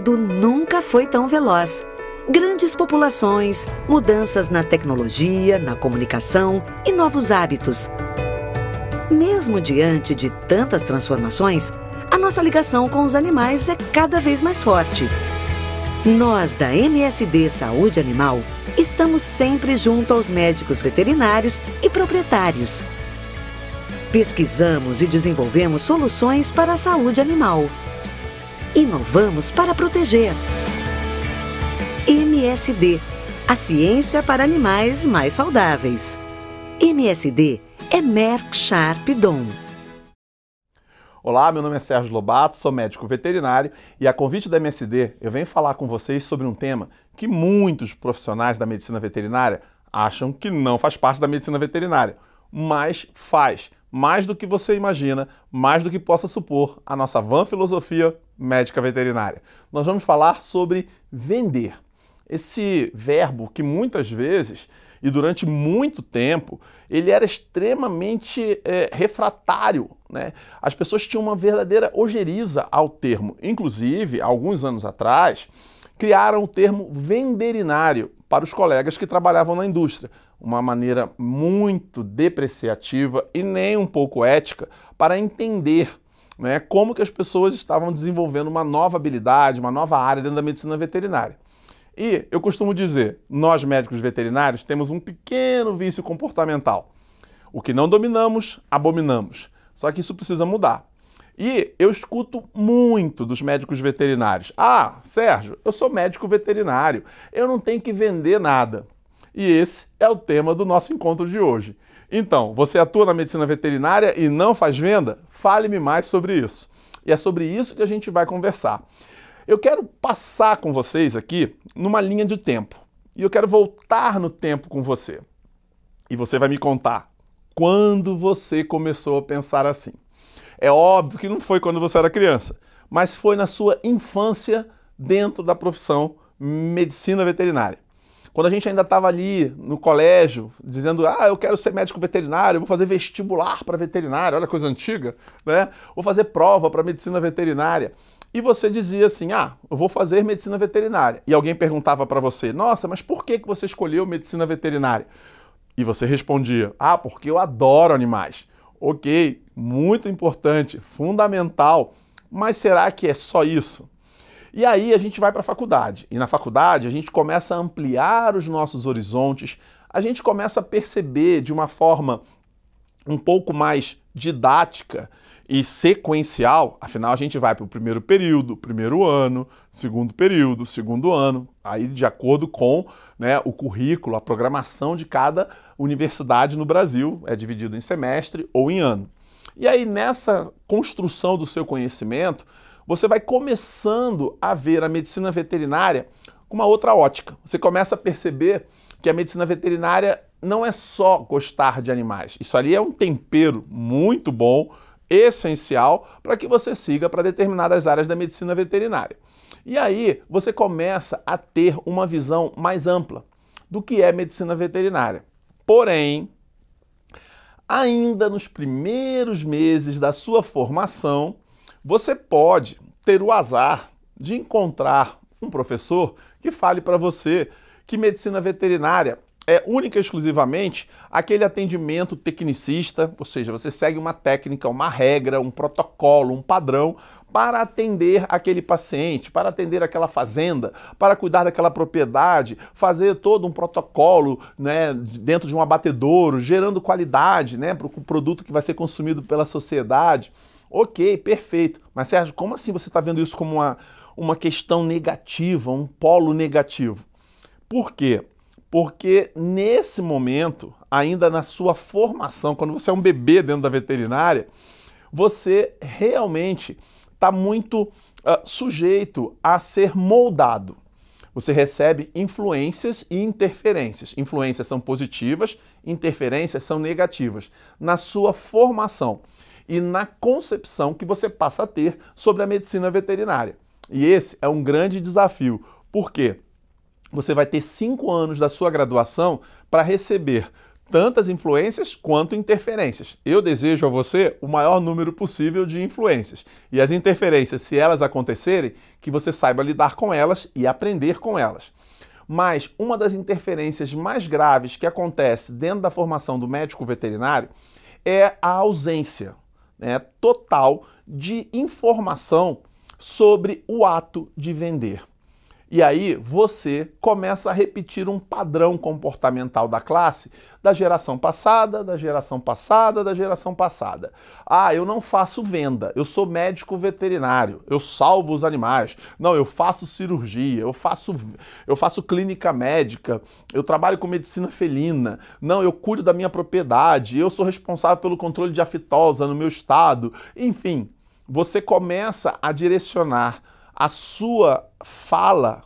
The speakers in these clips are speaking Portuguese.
mundo nunca foi tão veloz. Grandes populações, mudanças na tecnologia, na comunicação e novos hábitos. Mesmo diante de tantas transformações, a nossa ligação com os animais é cada vez mais forte. Nós, da MSD Saúde Animal, estamos sempre junto aos médicos veterinários e proprietários. Pesquisamos e desenvolvemos soluções para a saúde animal. Inovamos para proteger. MSD a ciência para animais mais saudáveis. MSD é Merck Sharp Dom. Olá, meu nome é Sérgio Lobato, sou médico veterinário e a convite da MSD eu venho falar com vocês sobre um tema que muitos profissionais da medicina veterinária acham que não faz parte da medicina veterinária, mas faz, mais do que você imagina, mais do que possa supor a nossa van filosofia médica veterinária. Nós vamos falar sobre vender. Esse verbo que muitas vezes e durante muito tempo ele era extremamente é, refratário. Né? As pessoas tinham uma verdadeira ojeriza ao termo. Inclusive, alguns anos atrás, criaram o termo venderinário para os colegas que trabalhavam na indústria. Uma maneira muito depreciativa e nem um pouco ética para entender né, como que as pessoas estavam desenvolvendo uma nova habilidade, uma nova área dentro da medicina veterinária. E eu costumo dizer, nós médicos veterinários temos um pequeno vício comportamental. O que não dominamos, abominamos. Só que isso precisa mudar. E eu escuto muito dos médicos veterinários. Ah, Sérgio, eu sou médico veterinário, eu não tenho que vender nada. E esse é o tema do nosso encontro de hoje. Então, você atua na medicina veterinária e não faz venda? Fale-me mais sobre isso. E é sobre isso que a gente vai conversar. Eu quero passar com vocês aqui numa linha de tempo. E eu quero voltar no tempo com você. E você vai me contar quando você começou a pensar assim. É óbvio que não foi quando você era criança, mas foi na sua infância dentro da profissão medicina veterinária. Quando a gente ainda estava ali no colégio, dizendo, ah, eu quero ser médico veterinário, vou fazer vestibular para veterinário, olha coisa antiga, né? Vou fazer prova para medicina veterinária. E você dizia assim, ah, eu vou fazer medicina veterinária. E alguém perguntava para você, nossa, mas por que, que você escolheu medicina veterinária? E você respondia, ah, porque eu adoro animais. Ok, muito importante, fundamental, mas será que é só isso? E aí a gente vai para a faculdade. E na faculdade a gente começa a ampliar os nossos horizontes, a gente começa a perceber de uma forma um pouco mais didática e sequencial, afinal a gente vai para o primeiro período, primeiro ano, segundo período, segundo ano, aí de acordo com né, o currículo, a programação de cada universidade no Brasil, é dividido em semestre ou em ano. E aí nessa construção do seu conhecimento, você vai começando a ver a medicina veterinária com uma outra ótica. Você começa a perceber que a medicina veterinária não é só gostar de animais. Isso ali é um tempero muito bom, essencial, para que você siga para determinadas áreas da medicina veterinária. E aí você começa a ter uma visão mais ampla do que é medicina veterinária. Porém, ainda nos primeiros meses da sua formação, você pode ter o azar de encontrar um professor que fale para você que medicina veterinária é única e exclusivamente aquele atendimento tecnicista, ou seja, você segue uma técnica, uma regra, um protocolo, um padrão para atender aquele paciente, para atender aquela fazenda, para cuidar daquela propriedade, fazer todo um protocolo né, dentro de um abatedouro, gerando qualidade né, para o produto que vai ser consumido pela sociedade. Ok, perfeito. Mas Sérgio, como assim você está vendo isso como uma, uma questão negativa, um polo negativo? Por quê? Porque nesse momento, ainda na sua formação, quando você é um bebê dentro da veterinária, você realmente está muito uh, sujeito a ser moldado. Você recebe influências e interferências. Influências são positivas, interferências são negativas. Na sua formação e na concepção que você passa a ter sobre a medicina veterinária. E esse é um grande desafio, porque você vai ter cinco anos da sua graduação para receber tantas influências quanto interferências. Eu desejo a você o maior número possível de influências. E as interferências, se elas acontecerem, que você saiba lidar com elas e aprender com elas. Mas uma das interferências mais graves que acontece dentro da formação do médico veterinário é a ausência né, total de informação sobre o ato de vender. E aí você começa a repetir um padrão comportamental da classe da geração passada, da geração passada, da geração passada. Ah, eu não faço venda, eu sou médico veterinário, eu salvo os animais. Não, eu faço cirurgia, eu faço eu faço clínica médica, eu trabalho com medicina felina. Não, eu cuido da minha propriedade, eu sou responsável pelo controle de aftosa no meu estado. Enfim, você começa a direcionar a sua fala,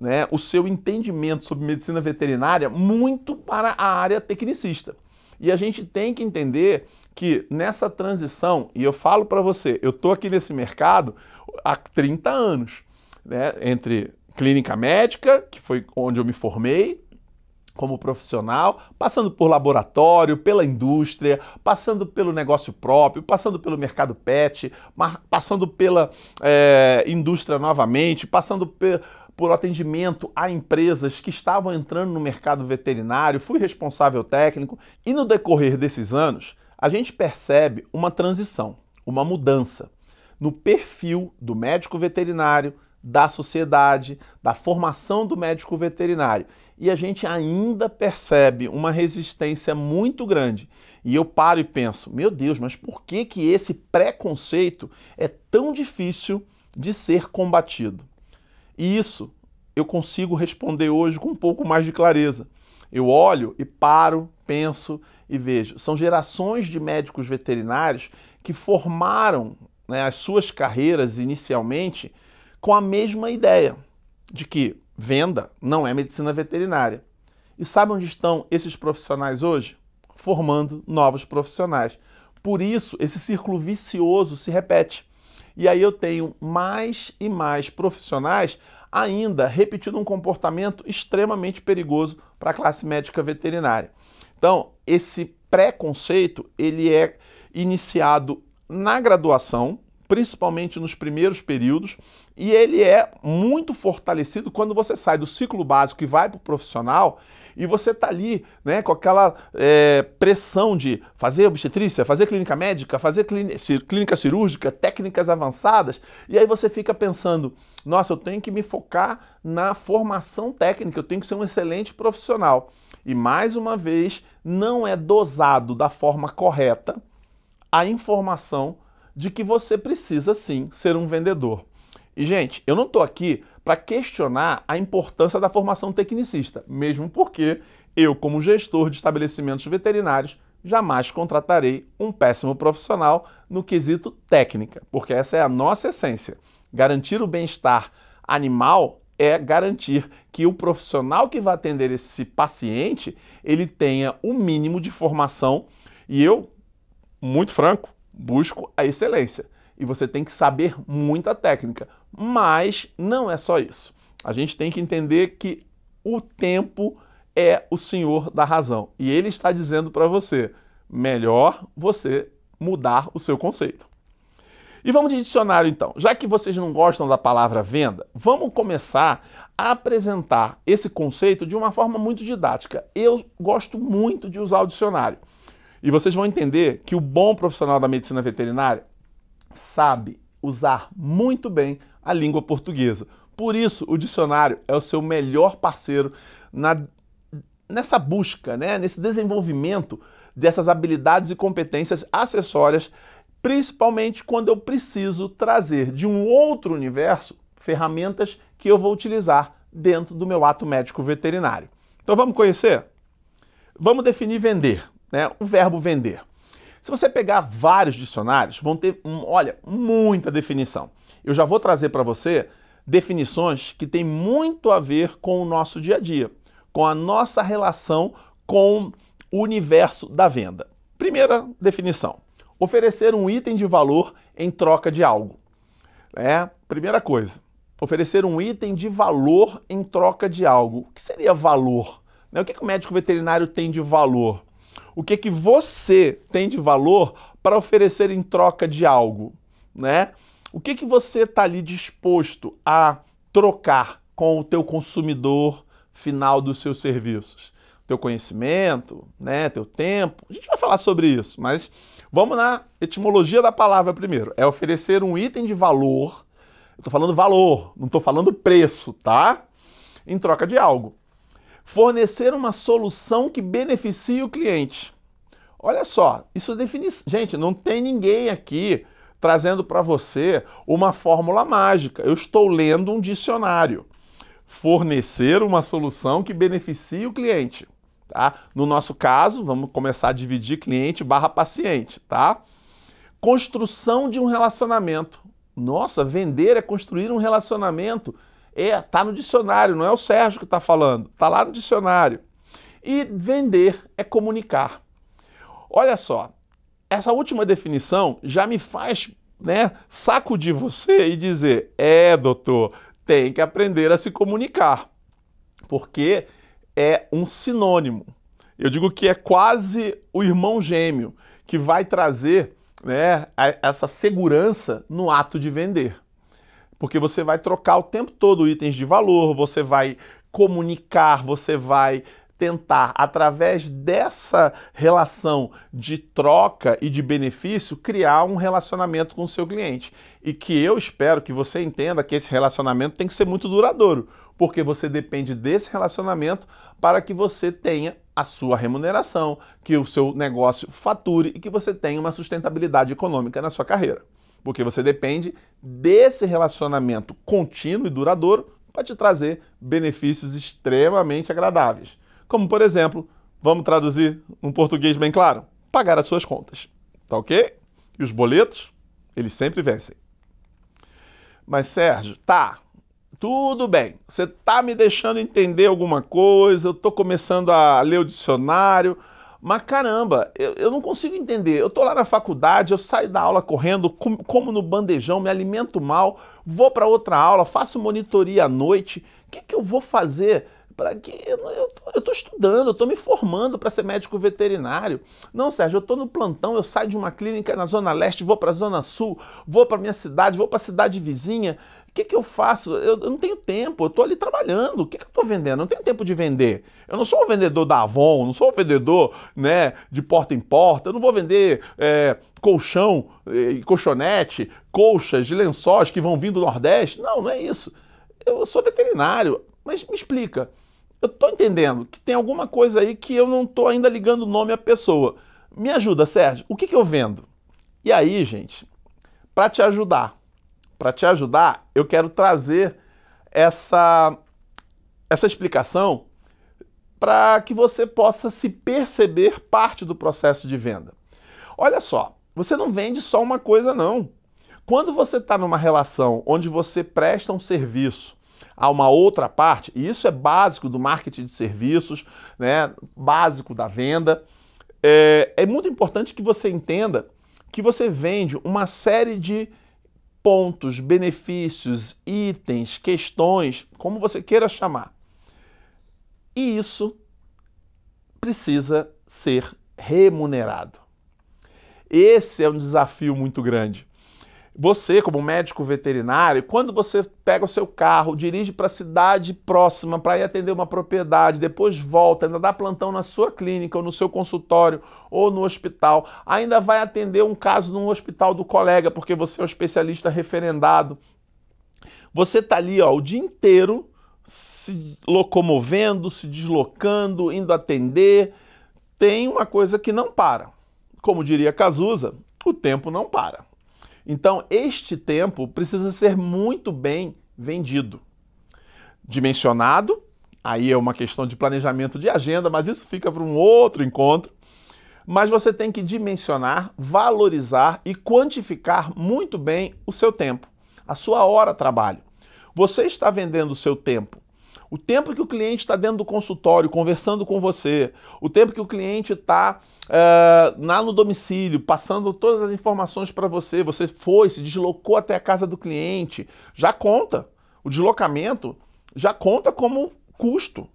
né, o seu entendimento sobre medicina veterinária muito para a área tecnicista. E a gente tem que entender que nessa transição, e eu falo para você, eu estou aqui nesse mercado há 30 anos, né, entre clínica médica, que foi onde eu me formei, como profissional, passando por laboratório, pela indústria, passando pelo negócio próprio, passando pelo mercado pet, passando pela é, indústria novamente, passando por atendimento a empresas que estavam entrando no mercado veterinário, fui responsável técnico e no decorrer desses anos a gente percebe uma transição, uma mudança no perfil do médico veterinário, da sociedade, da formação do médico veterinário e a gente ainda percebe uma resistência muito grande. E eu paro e penso, meu Deus, mas por que que esse preconceito é tão difícil de ser combatido? E isso eu consigo responder hoje com um pouco mais de clareza. Eu olho e paro, penso e vejo. São gerações de médicos veterinários que formaram né, as suas carreiras inicialmente com a mesma ideia de que Venda não é medicina veterinária. E sabe onde estão esses profissionais hoje? Formando novos profissionais. Por isso, esse círculo vicioso se repete. E aí eu tenho mais e mais profissionais ainda repetindo um comportamento extremamente perigoso para a classe médica veterinária. Então, esse preconceito, ele é iniciado na graduação, principalmente nos primeiros períodos, e ele é muito fortalecido quando você sai do ciclo básico e vai para o profissional e você está ali né, com aquela é, pressão de fazer obstetrícia, fazer clínica médica, fazer clínica cirúrgica, técnicas avançadas, e aí você fica pensando: nossa, eu tenho que me focar na formação técnica, eu tenho que ser um excelente profissional. E mais uma vez, não é dosado da forma correta a informação de que você precisa sim ser um vendedor. E, gente, eu não estou aqui para questionar a importância da formação tecnicista, mesmo porque eu, como gestor de estabelecimentos veterinários, jamais contratarei um péssimo profissional no quesito técnica, porque essa é a nossa essência. Garantir o bem-estar animal é garantir que o profissional que vai atender esse paciente, ele tenha o um mínimo de formação e eu, muito franco, busco a excelência. E você tem que saber muita técnica, mas não é só isso. A gente tem que entender que o tempo é o senhor da razão. E ele está dizendo para você: melhor você mudar o seu conceito. E vamos de dicionário então. Já que vocês não gostam da palavra venda, vamos começar a apresentar esse conceito de uma forma muito didática. Eu gosto muito de usar o dicionário. E vocês vão entender que o bom profissional da medicina veterinária sabe usar muito bem a língua portuguesa. Por isso, o dicionário é o seu melhor parceiro na, nessa busca, né? nesse desenvolvimento dessas habilidades e competências acessórias, principalmente quando eu preciso trazer de um outro universo ferramentas que eu vou utilizar dentro do meu ato médico veterinário. Então vamos conhecer? Vamos definir vender, né? o verbo vender. Se você pegar vários dicionários, vão ter, hum, olha, muita definição eu já vou trazer para você definições que têm muito a ver com o nosso dia a dia, com a nossa relação com o universo da venda. Primeira definição: oferecer um item de valor em troca de algo. É, primeira coisa, oferecer um item de valor em troca de algo. O que seria valor? Né, o que, o médico veterinário tem de valor? O que, que você tem de valor para oferecer em troca de algo? Né? O que, que você está ali disposto a trocar com o teu consumidor final dos seus serviços? Teu conhecimento, né? Teu tempo. A gente vai falar sobre isso, mas vamos na etimologia da palavra primeiro. É oferecer um item de valor. Eu tô falando valor, não estou falando preço, tá? Em troca de algo. Fornecer uma solução que beneficie o cliente. Olha só, isso define. Gente, não tem ninguém aqui trazendo para você uma fórmula mágica. Eu estou lendo um dicionário. Fornecer uma solução que beneficie o cliente. Tá? No nosso caso, vamos começar a dividir cliente barra paciente, tá? Construção de um relacionamento. Nossa, vender é construir um relacionamento. É, tá no dicionário, não é o Sérgio que está falando, tá lá no dicionário. E vender é comunicar. Olha só, essa última definição já me faz né, sacudir você e dizer: é, doutor, tem que aprender a se comunicar, porque é um sinônimo. Eu digo que é quase o irmão gêmeo que vai trazer né, essa segurança no ato de vender. Porque você vai trocar o tempo todo itens de valor, você vai comunicar, você vai tentar, através dessa relação de troca e de benefício, criar um relacionamento com o seu cliente. E que eu espero que você entenda que esse relacionamento tem que ser muito duradouro, porque você depende desse relacionamento para que você tenha a sua remuneração, que o seu negócio fature e que você tenha uma sustentabilidade econômica na sua carreira. Porque você depende desse relacionamento contínuo e duradouro para te trazer benefícios extremamente agradáveis como por exemplo, vamos traduzir um português bem claro, pagar as suas contas. Tá ok? E os boletos, eles sempre vencem. Mas Sérgio, tá, tudo bem. Você tá me deixando entender alguma coisa, eu tô começando a ler o dicionário, mas caramba, eu, eu, não consigo entender. Eu tô lá na faculdade, eu saio da aula correndo, com, como no bandejão, me alimento mal, vou para outra aula, faço monitoria à noite. O que, que eu vou fazer para que eu estou estudando, eu estou me formando para ser médico veterinário. Não, Sérgio, eu estou no plantão, eu saio de uma clínica na Zona Leste, vou para a Zona Sul, vou para minha cidade, vou para a cidade vizinha. O que, que eu faço? Eu, eu não tenho tempo, eu estou ali trabalhando. O que, que eu estou vendendo? Eu não tenho tempo de vender. Eu não sou o vendedor da Avon, não sou o vendedor né, de porta em porta, eu não vou vender é, colchão, é, colchonete, colchas de lençóis que vão vir do Nordeste. Não, não é isso. Eu sou veterinário, mas me explica eu tô entendendo que tem alguma coisa aí que eu não tô ainda ligando o nome à pessoa. Me ajuda, Sérgio, o que, que eu vendo? E aí, gente, para te ajudar, para te ajudar, eu quero trazer essa, essa explicação para que você possa se perceber parte do processo de venda. Olha só, você não vende só uma coisa, não. Quando você está numa relação onde você presta um serviço a uma outra parte, e isso é básico do marketing de serviços, né, básico da venda, é, é muito importante que você entenda que você vende uma série de pontos, benefícios, itens, questões, como você queira chamar. E isso precisa ser remunerado. Esse é um desafio muito grande. Você, como médico veterinário, quando você pega o seu carro, dirige para a cidade próxima para ir atender uma propriedade, depois volta, ainda dá plantão na sua clínica ou no seu consultório ou no hospital, ainda vai atender um caso num hospital do colega, porque você é um especialista referendado. Você está ali ó, o dia inteiro se locomovendo, se deslocando, indo atender. Tem uma coisa que não para. Como diria Cazuza, o tempo não para. Então, este tempo precisa ser muito bem vendido. Dimensionado, aí é uma questão de planejamento de agenda, mas isso fica para um outro encontro. Mas você tem que dimensionar, valorizar e quantificar muito bem o seu tempo, a sua hora trabalho. Você está vendendo o seu tempo o tempo que o cliente está dentro do consultório conversando com você, o tempo que o cliente está é, eh, lá no domicílio passando todas as informações para você, você foi, se deslocou até a casa do cliente, já conta. O deslocamento já conta como custo,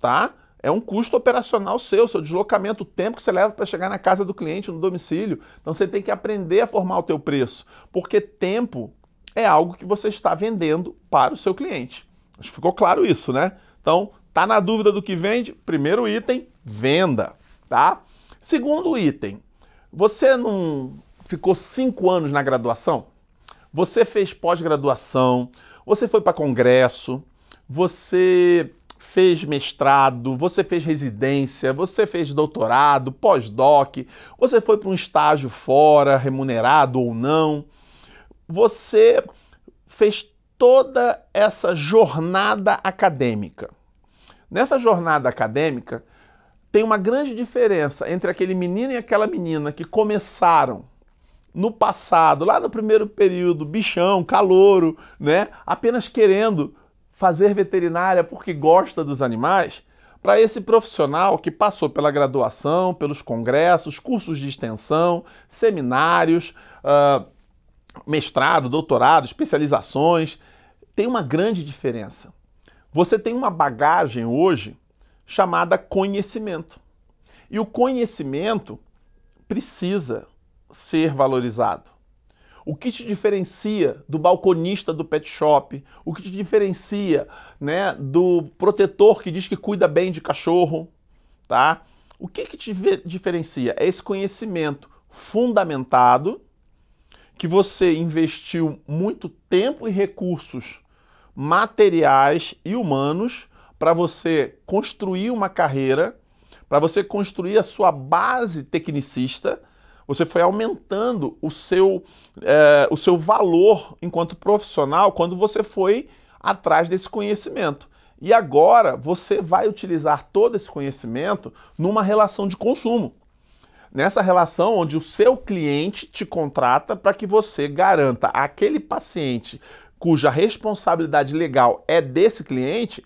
tá? É um custo operacional seu, seu deslocamento, o tempo que você leva para chegar na casa do cliente, no domicílio. Então você tem que aprender a formar o teu preço, porque tempo é algo que você está vendendo para o seu cliente. Acho que ficou claro isso, né? Então, tá na dúvida do que vende? Primeiro item, venda, tá? Segundo item, você não ficou cinco anos na graduação? Você fez pós-graduação, você foi para congresso, você fez mestrado, você fez residência, você fez doutorado, pós-doc, você foi para um estágio fora, remunerado ou não, você fez toda essa jornada acadêmica. Nessa jornada acadêmica, tem uma grande diferença entre aquele menino e aquela menina que começaram no passado, lá no primeiro período, bichão, calouro, né? Apenas querendo fazer veterinária porque gosta dos animais, para esse profissional que passou pela graduação, pelos congressos, cursos de extensão, seminários, uh, mestrado, doutorado, especializações, tem uma grande diferença. Você tem uma bagagem hoje chamada conhecimento. E o conhecimento precisa ser valorizado. O que te diferencia do balconista do pet shop? O que te diferencia, né, do protetor que diz que cuida bem de cachorro, tá? O que que te diferencia? É esse conhecimento fundamentado que você investiu muito tempo e recursos materiais e humanos para você construir uma carreira, para você construir a sua base tecnicista, você foi aumentando o seu, é, o seu valor enquanto profissional quando você foi atrás desse conhecimento. E agora você vai utilizar todo esse conhecimento numa relação de consumo. Nessa relação onde o seu cliente te contrata para que você garanta aquele paciente cuja responsabilidade legal é desse cliente,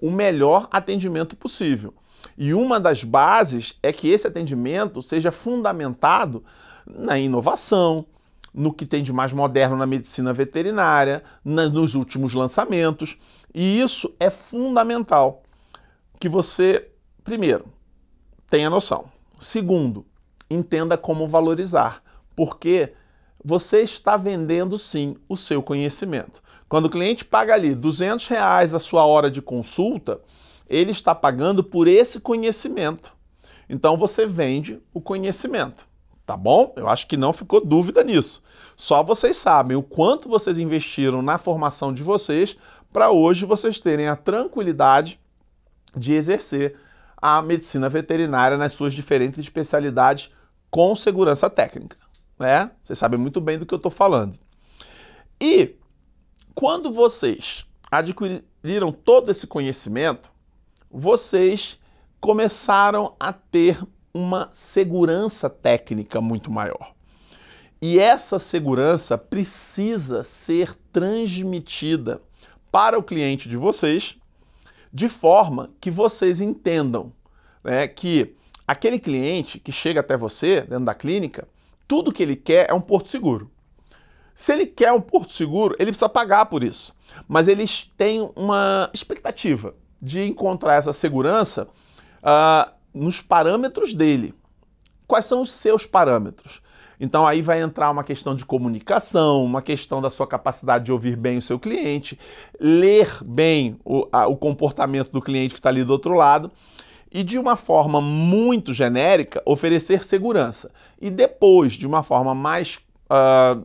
o melhor atendimento possível. E uma das bases é que esse atendimento seja fundamentado na inovação, no que tem de mais moderno na medicina veterinária, nos últimos lançamentos. E isso é fundamental que você, primeiro, tenha noção. Segundo, entenda como valorizar, porque você está vendendo sim o seu conhecimento. Quando o cliente paga ali 200 reais a sua hora de consulta, ele está pagando por esse conhecimento. Então você vende o conhecimento, tá bom? Eu acho que não ficou dúvida nisso. Só vocês sabem o quanto vocês investiram na formação de vocês para hoje vocês terem a tranquilidade de exercer a medicina veterinária nas suas diferentes especialidades com segurança técnica né? Vocês sabem muito bem do que eu estou falando. E quando vocês adquiriram todo esse conhecimento, vocês começaram a ter uma segurança técnica muito maior. E essa segurança precisa ser transmitida para o cliente de vocês, de forma que vocês entendam né, que aquele cliente que chega até você dentro da clínica, tudo que ele quer é um porto seguro. Se ele quer um porto seguro, ele precisa pagar por isso. Mas eles têm uma expectativa de encontrar essa segurança uh, nos parâmetros dele. Quais são os seus parâmetros? Então aí vai entrar uma questão de comunicação, uma questão da sua capacidade de ouvir bem o seu cliente, ler bem o, a, o comportamento do cliente que está ali do outro lado e, de uma forma muito genérica, oferecer segurança. E depois, de uma forma mais uh,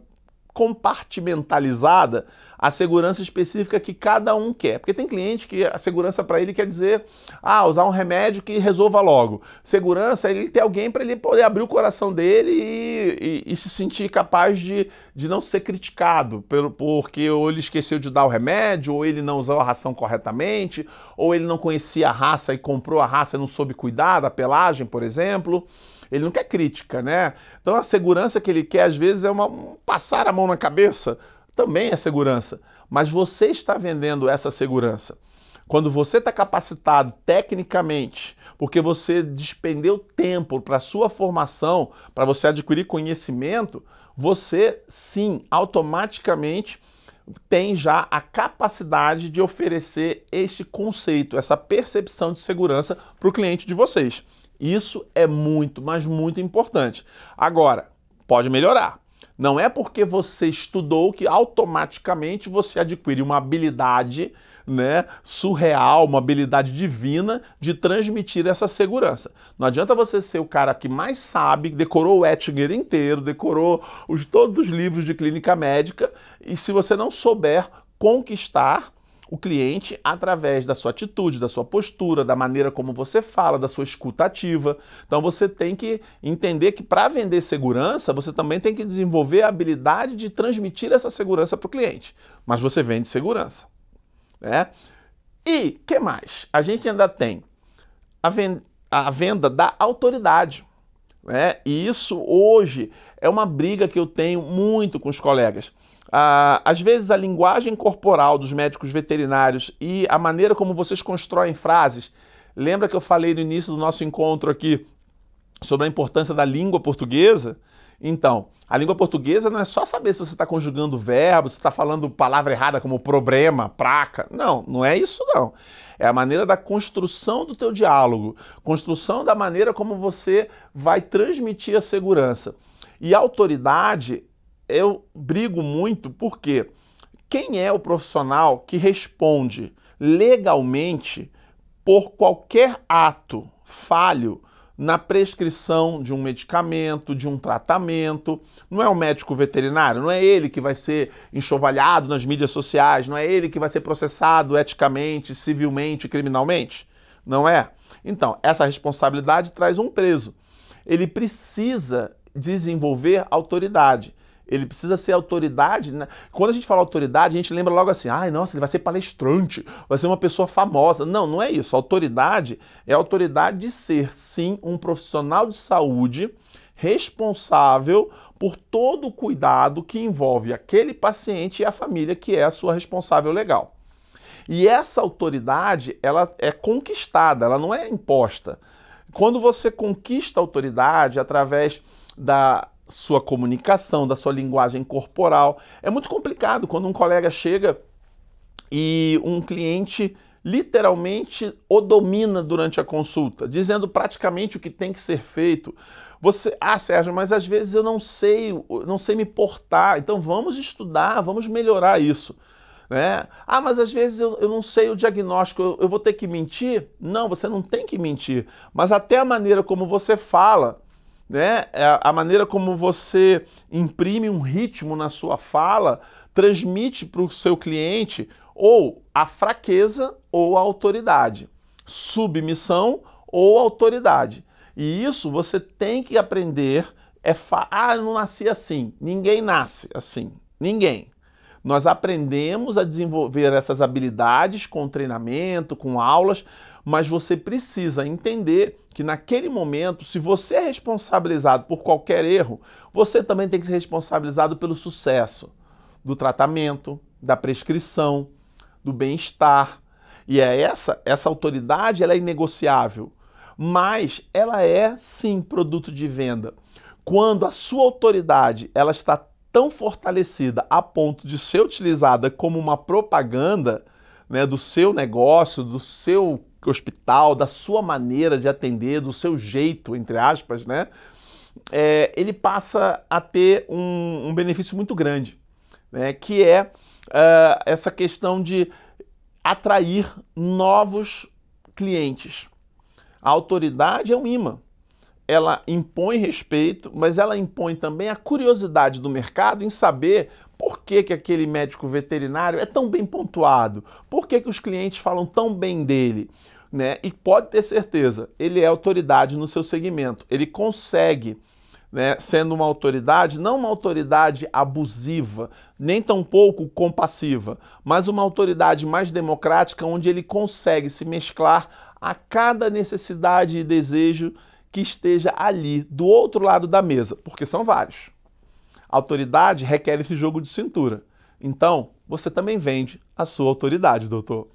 compartimentalizada a segurança específica que cada um quer. Porque tem cliente que a segurança para ele quer dizer, ah, usar um remédio que resolva logo. Segurança é ele ter alguém para ele poder abrir o coração dele e, e, e, se sentir capaz de, de não ser criticado pelo, porque ou ele esqueceu de dar o remédio, ou ele não usou a ração corretamente, ou ele não conhecia a raça e comprou a raça e não soube cuidar da pelagem, por exemplo. Ele não quer crítica, né? Então a segurança que ele quer, às vezes, é uma, um passar a mão na cabeça. Também é segurança. Mas você está vendendo essa segurança. Quando você está capacitado tecnicamente, porque você despendeu tempo para sua formação, para você adquirir conhecimento, você sim, automaticamente tem já a capacidade de oferecer este conceito, essa percepção de segurança para o cliente de vocês. Isso é muito, mas muito importante. Agora, pode melhorar. Não é porque você estudou que automaticamente você adquire uma habilidade né, surreal, uma habilidade divina de transmitir essa segurança. Não adianta você ser o cara que mais sabe, decorou o Ettinger inteiro, decorou os, todos os livros de clínica médica, e se você não souber conquistar o cliente, através da sua atitude, da sua postura, da maneira como você fala, da sua escuta ativa. Então você tem que entender que para vender segurança, você também tem que desenvolver a habilidade de transmitir essa segurança para o cliente. Mas você vende segurança. Né? E que mais? A gente ainda tem a a venda da autoridade. Né? E isso hoje é uma briga que eu tenho muito com os colegas. Ah, às vezes a linguagem corporal dos médicos veterinários e a maneira como vocês constroem frases. Lembra que eu falei no início do nosso encontro aqui sobre a importância da língua portuguesa? Então, a língua portuguesa não é só saber se você está conjugando verbos, se está falando palavra errada como problema, praca. Não, não é isso não. É a maneira da construção do teu diálogo, construção da maneira como você vai transmitir a segurança. E a autoridade eu brigo muito porque quem é o profissional que responde legalmente por qualquer ato falho na prescrição de um medicamento, de um tratamento. Não é o médico veterinário, não é ele que vai ser enxovalhado nas mídias sociais, não é ele que vai ser processado eticamente, civilmente, criminalmente. Não é? Então, essa responsabilidade traz um preso. Ele precisa desenvolver autoridade. Ele precisa ser autoridade. Né? Quando a gente fala autoridade, a gente lembra logo assim: ai, ah, nossa, ele vai ser palestrante, vai ser uma pessoa famosa. Não, não é isso. Autoridade é autoridade de ser, sim, um profissional de saúde responsável por todo o cuidado que envolve aquele paciente e a família que é a sua responsável legal. E essa autoridade, ela é conquistada, ela não é imposta. Quando você conquista autoridade através da sua comunicação, da sua linguagem corporal. É muito complicado quando um colega chega e um cliente literalmente o domina durante a consulta, dizendo praticamente o que tem que ser feito. Você, ah, Sérgio, mas às vezes eu não sei, não sei me portar. Então vamos estudar, vamos melhorar isso. Né? Ah, mas às vezes eu, eu não sei o diagnóstico, eu, eu, vou ter que mentir? Não, você não tem que mentir. Mas até a maneira como você fala né? É a maneira como você imprime um ritmo na sua fala transmite para o seu cliente ou a fraqueza ou a autoridade, submissão ou autoridade. E isso você tem que aprender. É fa... ah, eu não nasci assim. Ninguém nasce assim. Ninguém. Nós aprendemos a desenvolver essas habilidades com treinamento, com aulas, mas você precisa entender que naquele momento, se você é responsabilizado por qualquer erro, você também tem que ser responsabilizado pelo sucesso do tratamento, da prescrição, do bem-estar. E é essa, essa autoridade, ela é inegociável, mas ela é sim produto de venda. Quando a sua autoridade, ela está tão fortalecida a ponto de ser utilizada como uma propaganda, né, do seu negócio, do seu hospital, da sua maneira de atender, do seu jeito, entre aspas, né? É, ele passa a ter um, um, benefício muito grande, né? que é uh, essa questão de atrair novos clientes. A autoridade é um imã. Ela impõe respeito, mas ela impõe também a curiosidade do mercado em saber por que, que aquele médico veterinário é tão bem pontuado, por que, que os clientes falam tão bem dele né? E pode ter certeza, ele é autoridade no seu segmento. Ele consegue, né, sendo uma autoridade, não uma autoridade abusiva, nem tampouco compassiva, mas uma autoridade mais democrática, onde ele consegue se mesclar a cada necessidade e desejo que esteja ali, do outro lado da mesa, porque são vários. autoridade requer esse jogo de cintura. Então, você também vende a sua autoridade, doutor.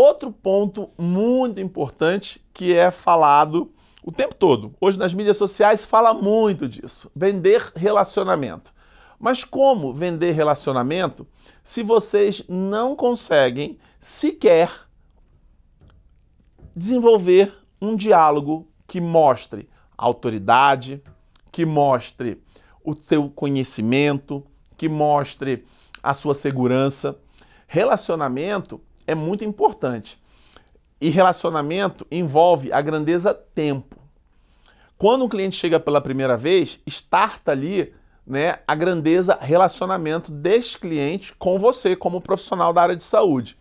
Outro ponto muito importante que é falado o tempo todo, hoje nas mídias sociais fala muito disso, vender relacionamento. Mas como vender relacionamento se vocês não conseguem sequer desenvolver um diálogo que mostre autoridade, que mostre o seu conhecimento, que mostre a sua segurança? Relacionamento é muito importante. E relacionamento envolve a grandeza tempo. Quando um cliente chega pela primeira vez, starta ali né, a grandeza relacionamento deste cliente com você, como profissional da área de saúde.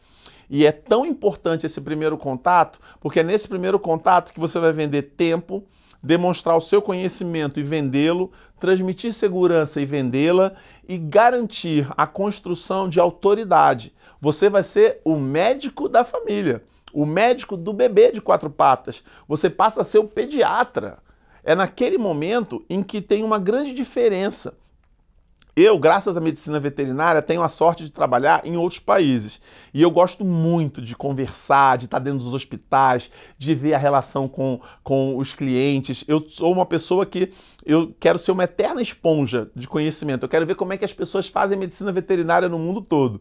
E é tão importante esse primeiro contato, porque é nesse primeiro contato que você vai vender tempo, demonstrar o seu conhecimento e vendê-lo, transmitir segurança e vendê-la e garantir a construção de autoridade. Você vai ser o médico da família, o médico do bebê de quatro patas. Você passa a ser o pediatra. É naquele momento em que tem uma grande diferença eu, graças à medicina veterinária, tenho a sorte de trabalhar em outros países. E eu gosto muito de conversar, de estar dentro dos hospitais, de ver a relação com, com os clientes. Eu sou uma pessoa que eu quero ser uma eterna esponja de conhecimento. Eu quero ver como é que as pessoas fazem medicina veterinária no mundo todo.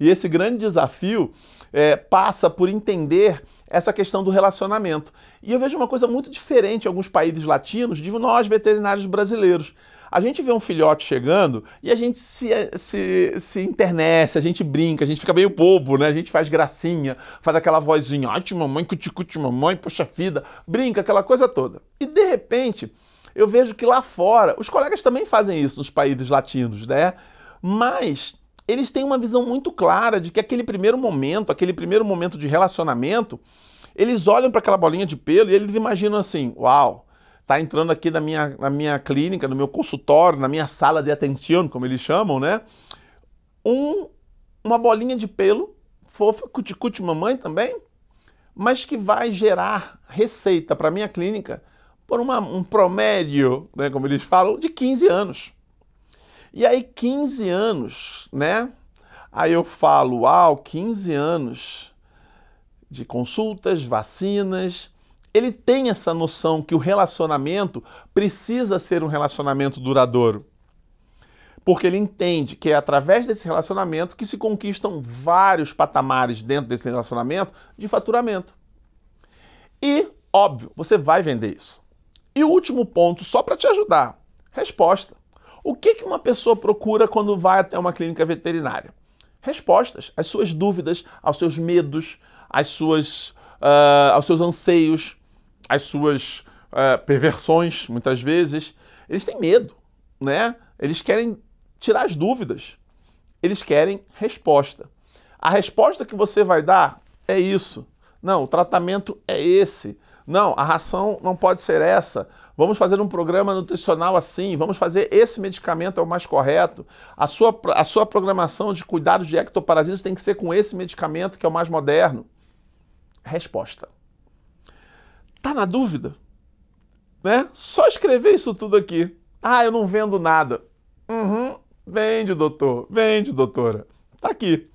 E esse grande desafio é, passa por entender essa questão do relacionamento. E eu vejo uma coisa muito diferente em alguns países latinos de nós, veterinários brasileiros. A gente vê um filhote chegando e a gente se, se, se internece, a gente brinca, a gente fica meio bobo, né? A gente faz gracinha, faz aquela vozinha, ai, mamãe, cuti-cuti, mamãe, puxa vida, brinca, aquela coisa toda. E de repente, eu vejo que lá fora, os colegas também fazem isso nos países latinos, né? Mas eles têm uma visão muito clara de que aquele primeiro momento, aquele primeiro momento de relacionamento, eles olham para aquela bolinha de pelo e eles imaginam assim: uau, está entrando aqui na minha, na minha clínica, no meu consultório, na minha sala de atenção, como eles chamam, né? Um, uma bolinha de pelo, fofa, cuticute mamãe também, mas que vai gerar receita para minha clínica por uma, um promédio, né, como eles falam, de 15 anos. E aí, 15 anos, né? Aí eu falo, uau, 15 anos de consultas, vacinas, ele tem essa noção que o relacionamento precisa ser um relacionamento duradouro. Porque ele entende que é através desse relacionamento que se conquistam vários patamares dentro desse relacionamento de faturamento. E, óbvio, você vai vender isso. E o último ponto, só para te ajudar: resposta. O que uma pessoa procura quando vai até uma clínica veterinária? Respostas às suas dúvidas, aos seus medos, às suas Uh, aos seus anseios, as suas uh, perversões, muitas vezes, eles têm medo, né? Eles querem tirar as dúvidas, eles querem resposta. A resposta que você vai dar é isso. Não, o tratamento é esse. Não, a ração não pode ser essa. Vamos fazer um programa nutricional assim. Vamos fazer esse medicamento é o mais correto. A sua, a sua programação de cuidados de ectoparasitas tem que ser com esse medicamento que é o mais moderno. Resposta. Tá na dúvida? Né? Só escrever isso tudo aqui. Ah, eu não vendo nada. Uhum, vende, doutor, vende, doutora. Tá aqui.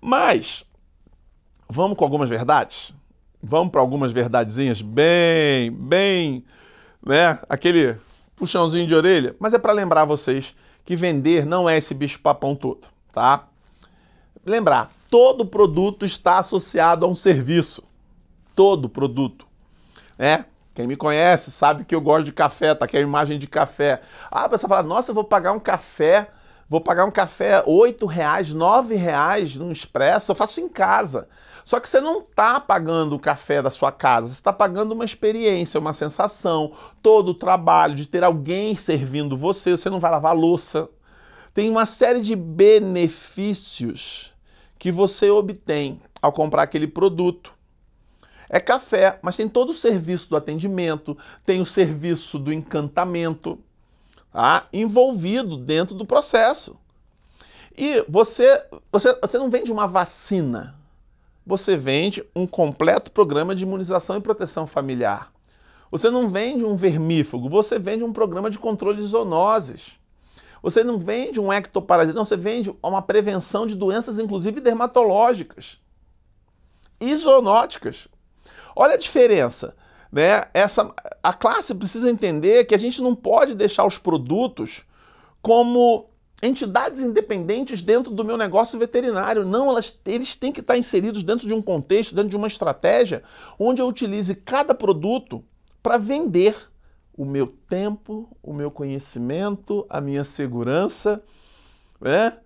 Mas, vamos com algumas verdades? Vamos para algumas verdadezinhas bem, bem, né? Aquele puxãozinho de orelha. Mas é para lembrar vocês que vender não é esse bicho-papão todo, tá? Lembrar, todo produto está associado a um serviço. Todo produto né? Quem me conhece sabe que eu gosto de café, tá aqui a imagem de café. Ah, a pessoa fala, nossa, eu vou pagar um café, vou pagar um café oito reais, nove reais num expresso, eu faço em casa. Só que você não tá pagando o café da sua casa, você está pagando uma experiência, uma sensação, todo o trabalho de ter alguém servindo você, você não vai lavar louça. Tem uma série de benefícios que você obtém ao comprar aquele produto é café, mas tem todo o serviço do atendimento, tem o serviço do encantamento tá? envolvido dentro do processo. E você, você, você não vende uma vacina, você vende um completo programa de imunização e proteção familiar. Você não vende um vermífugo, você vende um programa de controle de zoonoses. Você não vende um ectoparasita, não, você vende uma prevenção de doenças, inclusive dermatológicas e zoonóticas. Olha a diferença. Né? Essa, a classe precisa entender que a gente não pode deixar os produtos como entidades independentes dentro do meu negócio veterinário. Não, elas, eles têm que estar inseridos dentro de um contexto, dentro de uma estratégia, onde eu utilize cada produto para vender o meu tempo, o meu conhecimento, a minha segurança, né?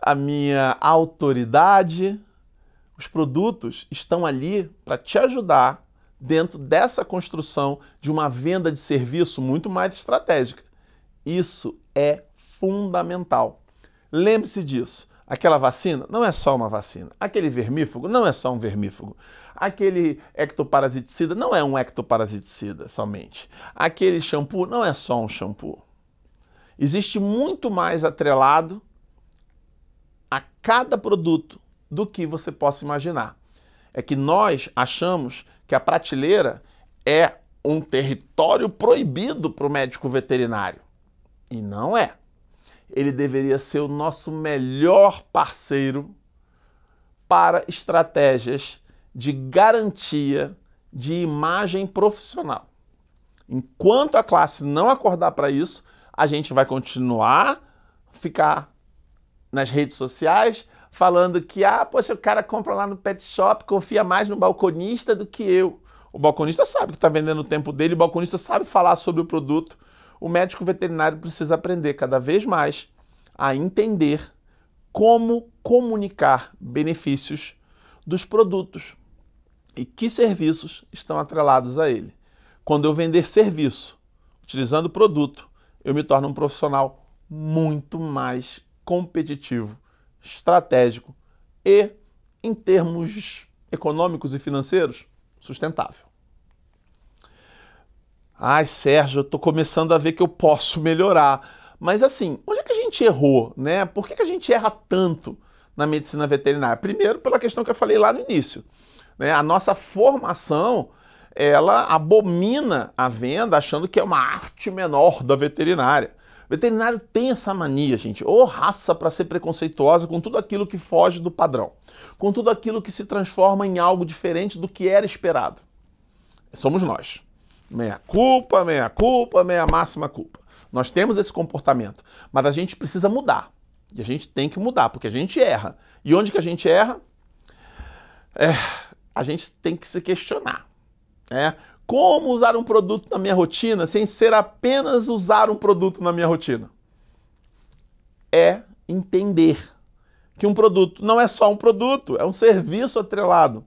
a minha autoridade, os produtos estão ali para te ajudar dentro dessa construção de uma venda de serviço muito mais estratégica. Isso é fundamental. Lembre-se disso. Aquela vacina não é só uma vacina. Aquele vermífugo não é só um vermífugo. Aquele ectoparasiticida não é um ectoparasiticida somente. Aquele shampoo não é só um shampoo. Existe muito mais atrelado a cada produto do que você possa imaginar. É que nós achamos que a prateleira é um território proibido para o médico veterinário. E não é. Ele deveria ser o nosso melhor parceiro para estratégias de garantia de imagem profissional. Enquanto a classe não acordar para isso, a gente vai continuar ficar nas redes sociais, falando que, ah, poxa, o cara compra lá no pet shop, confia mais no balconista do que eu. O balconista sabe que está vendendo o tempo dele, o balconista sabe falar sobre o produto. O médico veterinário precisa aprender cada vez mais a entender como comunicar benefícios dos produtos e que serviços estão atrelados a ele. Quando eu vender serviço utilizando produto, eu me torno um profissional muito mais competitivo estratégico e, em termos econômicos e financeiros, sustentável. Ai, Sérgio, eu estou começando a ver que eu posso melhorar. Mas assim, onde é que a gente errou, né? Por que, que a gente erra tanto na medicina veterinária? Primeiro, pela questão que eu falei lá no início. Né? A nossa formação, ela abomina a venda achando que é uma arte menor da veterinária. Veterinário tem essa mania, gente, ou raça para ser preconceituosa com tudo aquilo que foge do padrão, com tudo aquilo que se transforma em algo diferente do que era esperado. Somos nós. Meia culpa, meia culpa, meia máxima culpa. Nós temos esse comportamento, mas a gente precisa mudar. E a gente tem que mudar, porque a gente erra. E onde que a gente erra? É, a gente tem que se questionar. É, como usar um produto na minha rotina sem ser apenas usar um produto na minha rotina? É entender que um produto não é só um produto, é um serviço atrelado.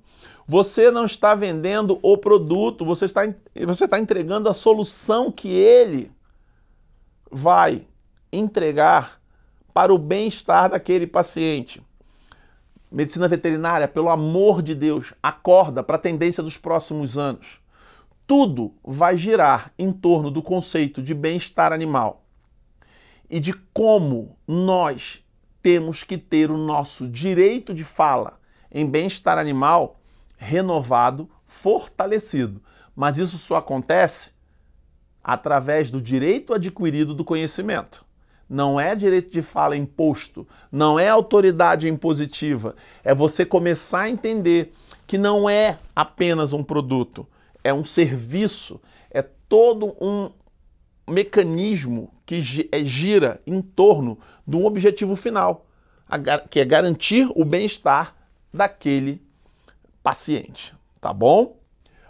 Você não está vendendo o produto, você está, você está entregando a solução que ele vai entregar para o bem-estar daquele paciente. Medicina veterinária, pelo amor de Deus, acorda para a tendência dos próximos anos tudo vai girar em torno do conceito de bem-estar animal e de como nós temos que ter o nosso direito de fala em bem-estar animal renovado, fortalecido. Mas isso só acontece através do direito adquirido do conhecimento. Não é direito de fala imposto, não é autoridade impositiva. É você começar a entender que não é apenas um produto, é um serviço, é todo um mecanismo que é, gira em torno de um objetivo final, que é garantir o bem-estar daquele paciente, tá bom?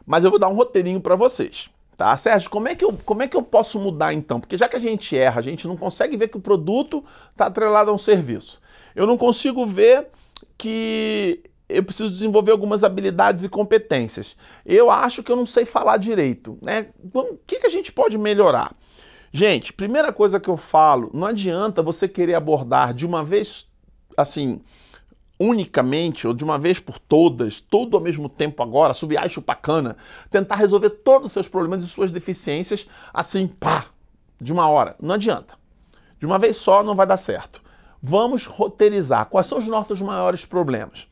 Mas eu vou dar um roteirinho para vocês, tá? Sérgio, como é, que eu, como é que eu posso mudar então? Porque já que a gente erra, a gente não consegue ver que o produto está atrelado a um serviço. Eu não consigo ver que eu preciso desenvolver algumas habilidades e competências. Eu acho que eu não sei falar direito, né? Então, o que, que a gente pode melhorar? Gente, primeira coisa que eu falo, não adianta você querer abordar de uma vez, assim, unicamente ou de uma vez por todas, tudo ao mesmo tempo agora, subir chupacana, tentar resolver todos os seus problemas e suas deficiências, assim, pá, de uma hora. Não adianta. De uma vez só não vai dar certo. Vamos roteirizar quais são os nossos maiores problemas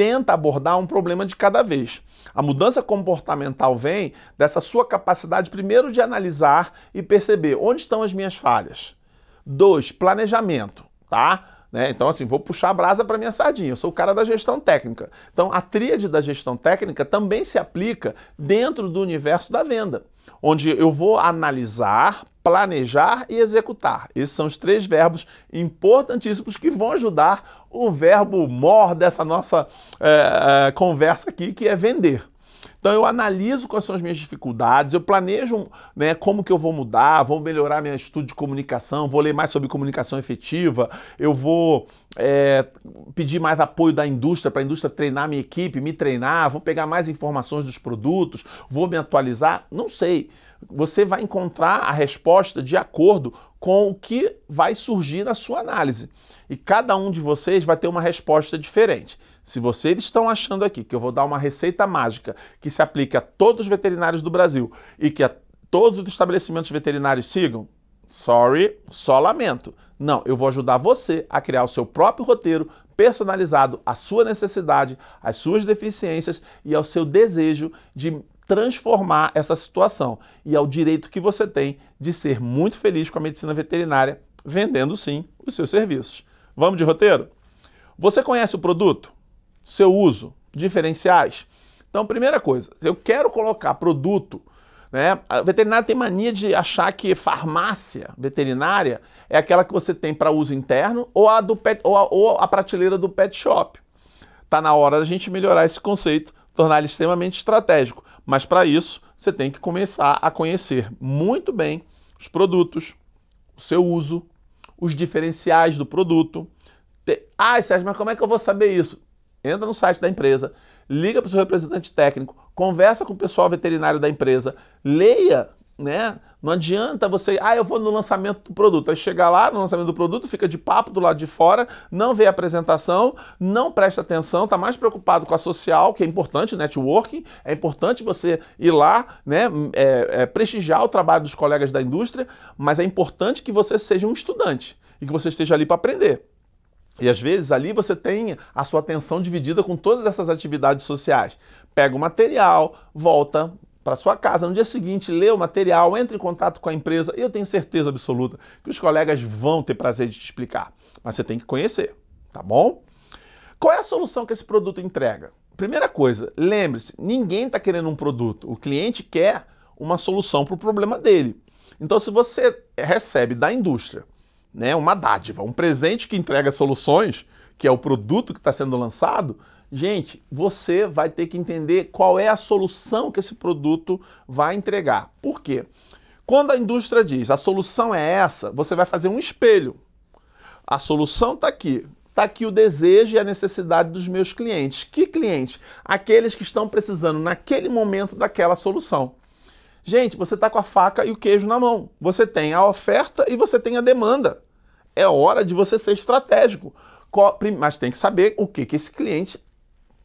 tenta abordar um problema de cada vez. A mudança comportamental vem dessa sua capacidade, primeiro, de analisar e perceber onde estão as minhas falhas. Dois, planejamento, tá? Né? Então, assim, vou puxar a brasa para minha sardinha. Eu sou o cara da gestão técnica. Então, a tríade da gestão técnica também se aplica dentro do universo da venda, onde eu vou analisar, planejar e executar. Esses são os três verbos importantíssimos que vão ajudar o verbo mor dessa nossa é, é, conversa aqui, que é vender. Então eu analiso quais são as minhas dificuldades, eu planejo né, como que eu vou mudar, vou melhorar meu estudo de comunicação, vou ler mais sobre comunicação efetiva, eu vou é, pedir mais apoio da indústria para a indústria treinar minha equipe, me treinar, vou pegar mais informações dos produtos, vou me atualizar, não sei você vai encontrar a resposta de acordo com o que vai surgir na sua análise. E cada um de vocês vai ter uma resposta diferente. Se vocês estão achando aqui que eu vou dar uma receita mágica que se aplique a todos os veterinários do Brasil e que todos os estabelecimentos veterinários sigam, sorry, só lamento. Não, eu vou ajudar você a criar o seu próprio roteiro personalizado à sua necessidade, às suas deficiências e ao seu desejo de transformar essa situação e ao é direito que você tem de ser muito feliz com a medicina veterinária, vendendo sim os seus serviços. Vamos de roteiro? Você conhece o produto? Seu uso? Diferenciais? Então, primeira coisa, eu quero colocar produto né? A veterinária tem mania de achar que farmácia veterinária é aquela que você tem para uso interno ou a, do pet, ou a, ou a prateleira do pet shop. Está na hora da gente melhorar esse conceito, tornar ele extremamente estratégico. Mas para isso, você tem que começar a conhecer muito bem os produtos, o seu uso, os diferenciais do produto. Ah, Sérgio, mas como é que eu vou saber isso? Entra no site da empresa, liga para o seu representante técnico, conversa com o pessoal veterinário da empresa, leia né? Não adianta você, ah, eu vou no lançamento do produto. Aí chegar lá no lançamento do produto, fica de papo do lado de fora, não vê a apresentação, não presta atenção, tá mais preocupado com a social, que é importante, networking, é importante você ir lá, né, é, é, prestigiar o trabalho dos colegas da indústria, mas é importante que você seja um estudante e que você esteja ali para aprender. E às vezes ali você tem a sua atenção dividida com todas essas atividades sociais. Pega o material, volta para sua casa no dia seguinte, lê o material, entre em contato com a empresa e eu tenho certeza absoluta que os colegas vão ter prazer de te explicar. Mas você tem que conhecer, tá bom? Qual é a solução que esse produto entrega? Primeira coisa, lembre-se, ninguém está querendo um produto. O cliente quer uma solução para o problema dele. Então, se você recebe da indústria né, uma dádiva, um presente que entrega soluções, que é o produto que está sendo lançado, Gente, você vai ter que entender qual é a solução que esse produto vai entregar. Por quê? Quando a indústria diz a solução é essa, você vai fazer um espelho. A solução está aqui. Está aqui o desejo e a necessidade dos meus clientes. Que clientes? Aqueles que estão precisando naquele momento daquela solução. Gente, você está com a faca e o queijo na mão. Você tem a oferta e você tem a demanda. É hora de você ser estratégico. Mas tem que saber o que, esse cliente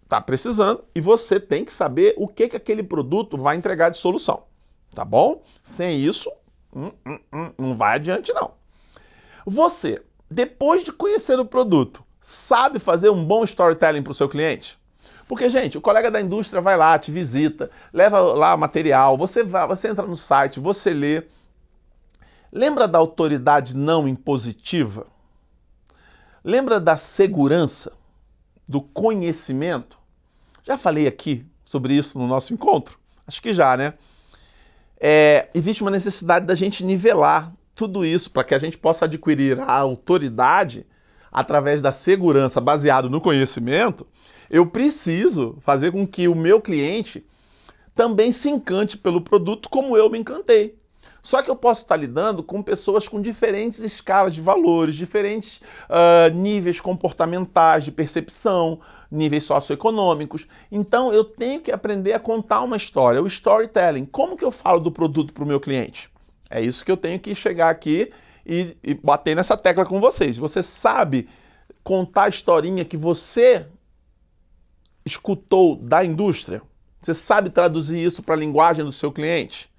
está precisando e você tem que saber o que, que aquele produto vai entregar de solução, tá bom? Sem isso, hum, hum, hum, não vai adiante não. Você, depois de conhecer o produto, sabe fazer um bom storytelling para o seu cliente? Porque, gente, o colega da indústria vai lá, te visita, leva lá material, você, vai, você entra no site, você lê. Lembra da autoridade não impositiva? Lembra da segurança? do conhecimento. Já falei aqui sobre isso no nosso encontro? Acho que já, né? É, existe uma necessidade da gente nivelar tudo isso para que a gente possa adquirir a autoridade através da segurança baseado no conhecimento. Eu preciso fazer com que o meu cliente também se encante pelo produto como eu me encantei. Só que eu posso estar lidando com pessoas com diferentes escalas de valores, diferentes uh, níveis comportamentais de percepção, níveis socioeconômicos. Então eu tenho que aprender a contar uma história, o storytelling. Como que eu falo do produto para o meu cliente? É isso que eu tenho que chegar aqui e, e bater nessa tecla com vocês. Você sabe contar a historinha que você escutou da indústria? Você sabe traduzir isso para a linguagem do seu cliente?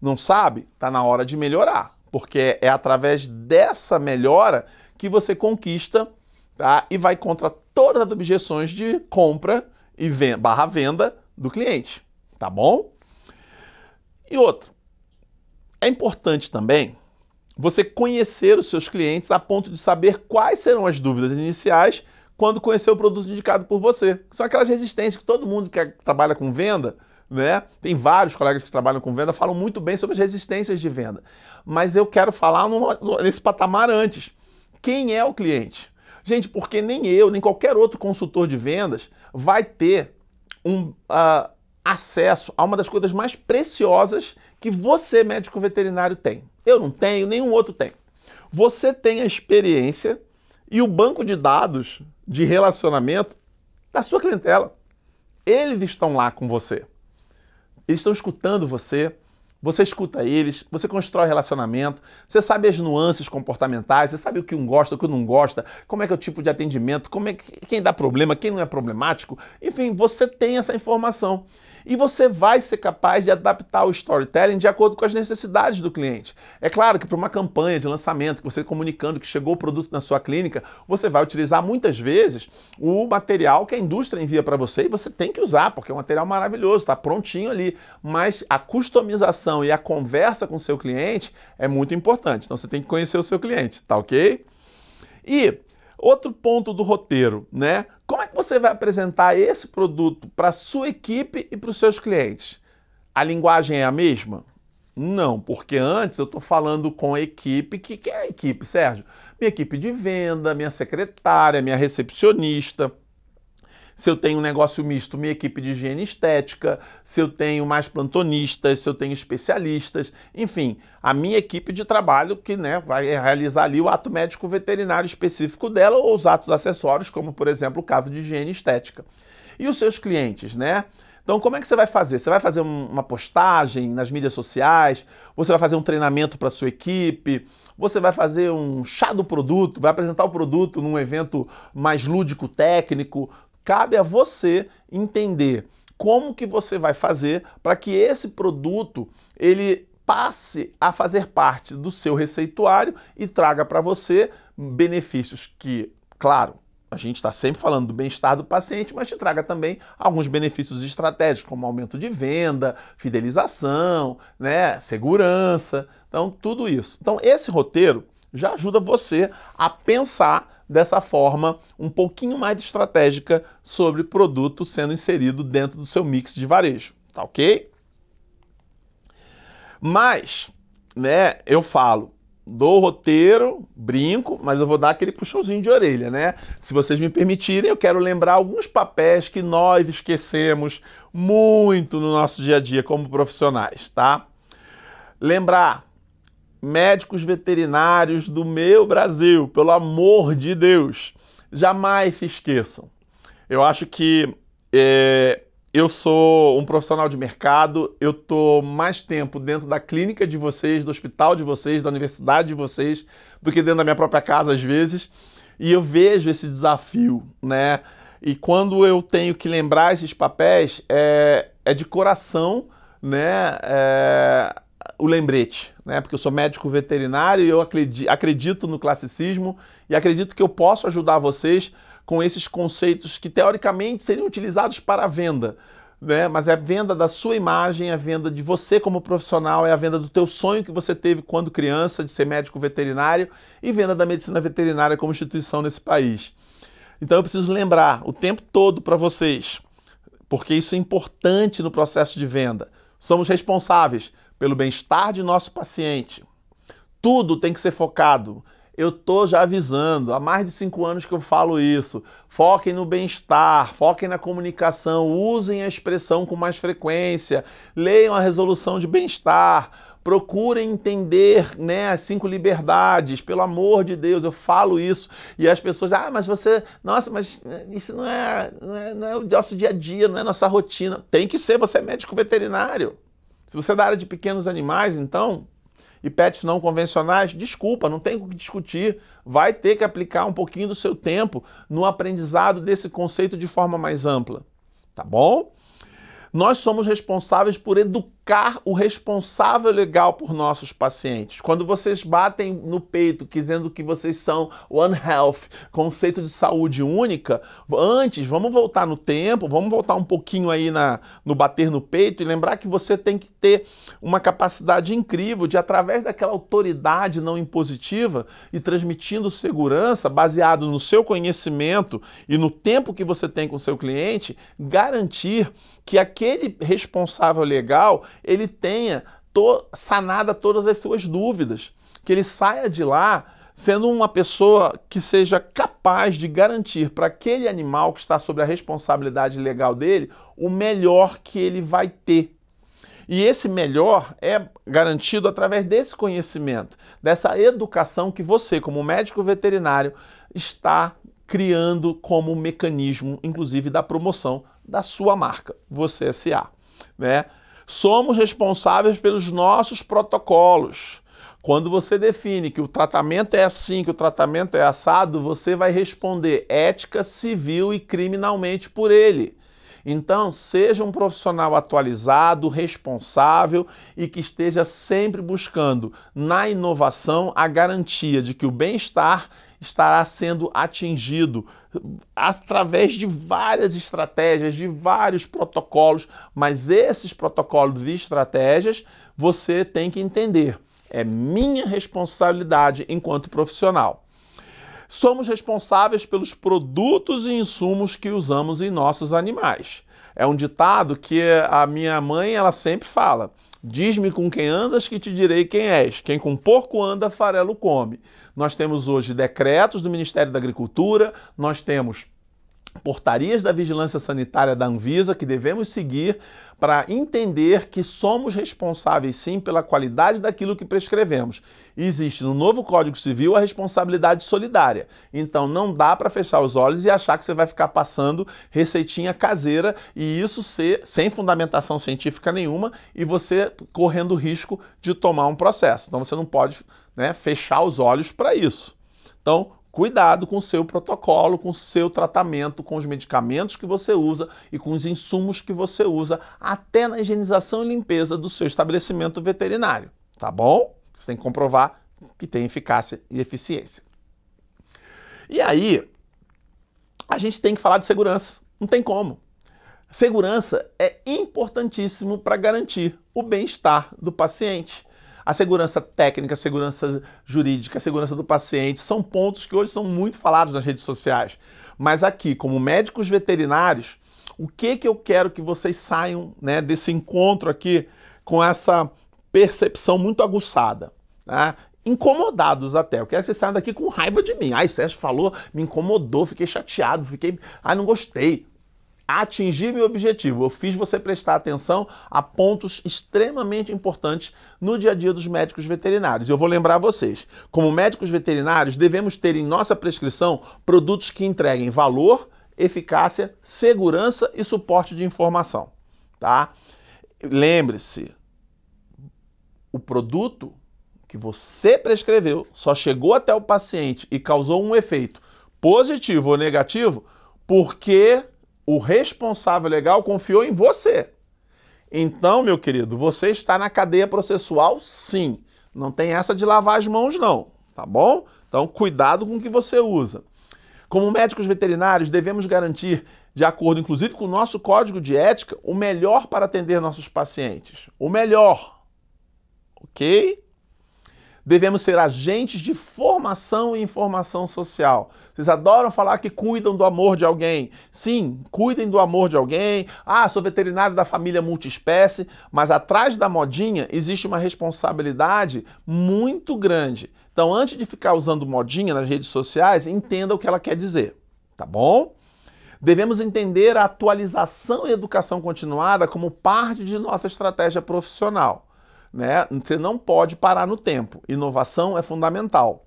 não sabe, está na hora de melhorar, porque é através dessa melhora que você conquista tá? e vai contra todas as objeções de compra e venda, barra venda do cliente, tá bom? E outro, é importante também você conhecer os seus clientes a ponto de saber quais serão as dúvidas iniciais quando conhecer o produto indicado por você. São aquelas resistências que todo mundo que é, trabalha com venda né? Tem vários colegas que trabalham com venda, falam muito bem sobre as resistências de venda. Mas eu quero falar numa, nesse patamar antes. Quem é o cliente? Gente, porque nem eu, nem qualquer outro consultor de vendas vai ter um uh, acesso a uma das coisas mais preciosas que você, médico veterinário, tem. Eu não tenho, nenhum outro tem. Você tem a experiência e o banco de dados de relacionamento da sua clientela. Eles estão lá com você eles estão escutando você, você escuta eles, você constrói relacionamento, você sabe as nuances comportamentais, você sabe o que um gosta, o que não gosta, como é que é o tipo de atendimento, como é que, quem dá problema, quem não é problemático, enfim, você tem essa informação. E você vai ser capaz de adaptar o storytelling de acordo com as necessidades do cliente. É claro que para uma campanha de lançamento, você comunicando que chegou o produto na sua clínica, você vai utilizar muitas vezes o material que a indústria envia para você e você tem que usar, porque é um material maravilhoso, está prontinho ali. Mas a customização e a conversa com o seu cliente é muito importante. Então você tem que conhecer o seu cliente, tá ok? E Outro ponto do roteiro, né? Como é que você vai apresentar esse produto para sua equipe e para os seus clientes? A linguagem é a mesma? Não, porque antes eu estou falando com a equipe. que, que é a equipe, Sérgio? Minha equipe de venda, minha secretária, minha recepcionista, se eu tenho um negócio misto, minha equipe de higiene estética, se eu tenho mais plantonistas, se eu tenho especialistas, enfim, a minha equipe de trabalho que né, vai realizar ali o ato médico veterinário específico dela ou os atos acessórios, como por exemplo o caso de higiene estética. E os seus clientes, né? Então, como é que você vai fazer? Você vai fazer uma postagem nas mídias sociais? Você vai fazer um treinamento para sua equipe? Você vai fazer um chá do produto? Vai apresentar o produto num evento mais lúdico, técnico? Cabe a você entender como que você vai fazer para que esse produto ele passe a fazer parte do seu receituário e traga para você benefícios que, claro, a gente está sempre falando do bem-estar do paciente, mas te traga também alguns benefícios estratégicos, como aumento de venda, fidelização, né, segurança, então tudo isso. Então esse roteiro já ajuda você a pensar dessa forma um pouquinho mais estratégica sobre produto sendo inserido dentro do seu mix de varejo, tá ok? Mas, né, eu falo, dou roteiro, brinco, mas eu vou dar aquele puxãozinho de orelha, né? Se vocês me permitirem, eu quero lembrar alguns papéis que nós esquecemos muito no nosso dia a dia como profissionais, tá? Lembrar médicos veterinários do meu Brasil, pelo amor de Deus, jamais se esqueçam. Eu acho que é, eu sou um profissional de mercado, eu tô mais tempo dentro da clínica de vocês, do hospital de vocês, da universidade de vocês, do que dentro da minha própria casa às vezes, e eu vejo esse desafio, né? E quando eu tenho que lembrar esses papéis, é, é de coração, né? É, o lembrete, né? Porque eu sou médico veterinário e eu acredito no classicismo e acredito que eu posso ajudar vocês com esses conceitos que teoricamente seriam utilizados para a venda, né? Mas é a venda da sua imagem, é a venda de você como profissional, é a venda do teu sonho que você teve quando criança de ser médico veterinário e venda da medicina veterinária como instituição nesse país. Então eu preciso lembrar o tempo todo para vocês, porque isso é importante no processo de venda. Somos responsáveis pelo bem-estar de nosso paciente. Tudo tem que ser focado. Eu tô já avisando, há mais de cinco anos que eu falo isso. Foquem no bem-estar, foquem na comunicação, usem a expressão com mais frequência, leiam a resolução de bem-estar, procurem entender né, as cinco liberdades, pelo amor de Deus, eu falo isso. E as pessoas, ah, mas você, nossa, mas eh, isso não é, não é, não é o nosso dia a dia, não é nossa rotina. Tem que ser, você é médico veterinário. Se você é da área de pequenos animais, então, e pets não convencionais, desculpa, não tem o que discutir. Vai ter que aplicar um pouquinho do seu tempo no aprendizado desse conceito de forma mais ampla. Tá bom? Nós somos responsáveis por educar buscar o responsável legal por nossos pacientes. Quando vocês batem no peito dizendo que vocês são One Health, conceito de saúde única, antes, vamos voltar no tempo, vamos voltar um pouquinho aí na, no bater no peito e lembrar que você tem que ter uma capacidade incrível de, através daquela autoridade não impositiva e transmitindo segurança, baseado no seu conhecimento e no tempo que você tem com o seu cliente, garantir que aquele responsável legal ele tenha to sanada todas as suas dúvidas, que ele saia de lá sendo uma pessoa que seja capaz de garantir para aquele animal que está sob a responsabilidade legal dele o melhor que ele vai ter. E esse melhor é garantido através desse conhecimento, dessa educação que você, como médico veterinário, está criando como mecanismo, inclusive, da promoção da sua marca, você SA. Né? Somos responsáveis pelos nossos protocolos. Quando você define que o tratamento é assim, que o tratamento é assado, você vai responder ética, civil e criminalmente por ele. Então, seja um profissional atualizado, responsável e que esteja sempre buscando na inovação a garantia de que o bem-estar estará sendo atingido através de várias estratégias, de vários protocolos, mas esses protocolos e estratégias você tem que entender. É minha responsabilidade enquanto profissional. Somos responsáveis pelos produtos e insumos que usamos em nossos animais. É um ditado que a minha mãe ela sempre fala. Diz-me com quem andas, que te direi quem és. Quem com porco anda, farelo come. Nós temos hoje decretos do Ministério da Agricultura, nós temos portarias da vigilância sanitária da Anvisa que devemos seguir para entender que somos responsáveis sim pela qualidade daquilo que prescrevemos. Existe no novo Código Civil a responsabilidade solidária. Então não dá para fechar os olhos e achar que você vai ficar passando receitinha caseira e isso ser sem fundamentação científica nenhuma e você correndo risco de tomar um processo. Então você não pode né, fechar os olhos para isso. Então, cuidado com o seu protocolo, com o seu tratamento, com os medicamentos que você usa e com os insumos que você usa, até na higienização e limpeza do seu estabelecimento veterinário, tá bom? Você tem que comprovar que tem eficácia e eficiência. E aí, a gente tem que falar de segurança, não tem como. Segurança é importantíssimo para garantir o bem-estar do paciente. A segurança técnica, a segurança jurídica, a segurança do paciente são pontos que hoje são muito falados nas redes sociais. Mas aqui, como médicos veterinários, o que que eu quero que vocês saiam né, desse encontro aqui com essa percepção muito aguçada, né? incomodados até. Eu quero que vocês saiam daqui com raiva de mim. Ai, Sérgio falou, me incomodou, fiquei chateado, fiquei, ai, não gostei atingir meu objetivo. Eu fiz você prestar atenção a pontos extremamente importantes no dia a dia dos médicos veterinários. Eu vou lembrar vocês, como médicos veterinários, devemos ter em nossa prescrição produtos que entreguem valor, eficácia, segurança e suporte de informação, tá? Lembre-se, o produto que você prescreveu só chegou até o paciente e causou um efeito positivo ou negativo porque o responsável legal confiou em você. Então, meu querido, você está na cadeia processual, sim. Não tem essa de lavar as mãos, não, tá bom? Então, cuidado com o que você usa. Como médicos veterinários, devemos garantir, de acordo inclusive com o nosso código de ética, o melhor para atender nossos pacientes. O melhor. Ok? devemos ser agentes de formação e informação social. Vocês adoram falar que cuidam do amor de alguém. Sim, cuidem do amor de alguém. Ah, sou veterinário da família multiespécie, mas atrás da modinha existe uma responsabilidade muito grande. Então, antes de ficar usando modinha nas redes sociais, entenda o que ela quer dizer, tá bom? Devemos entender a atualização e educação continuada como parte de nossa estratégia profissional. Né? Você não pode parar no tempo. Inovação é fundamental.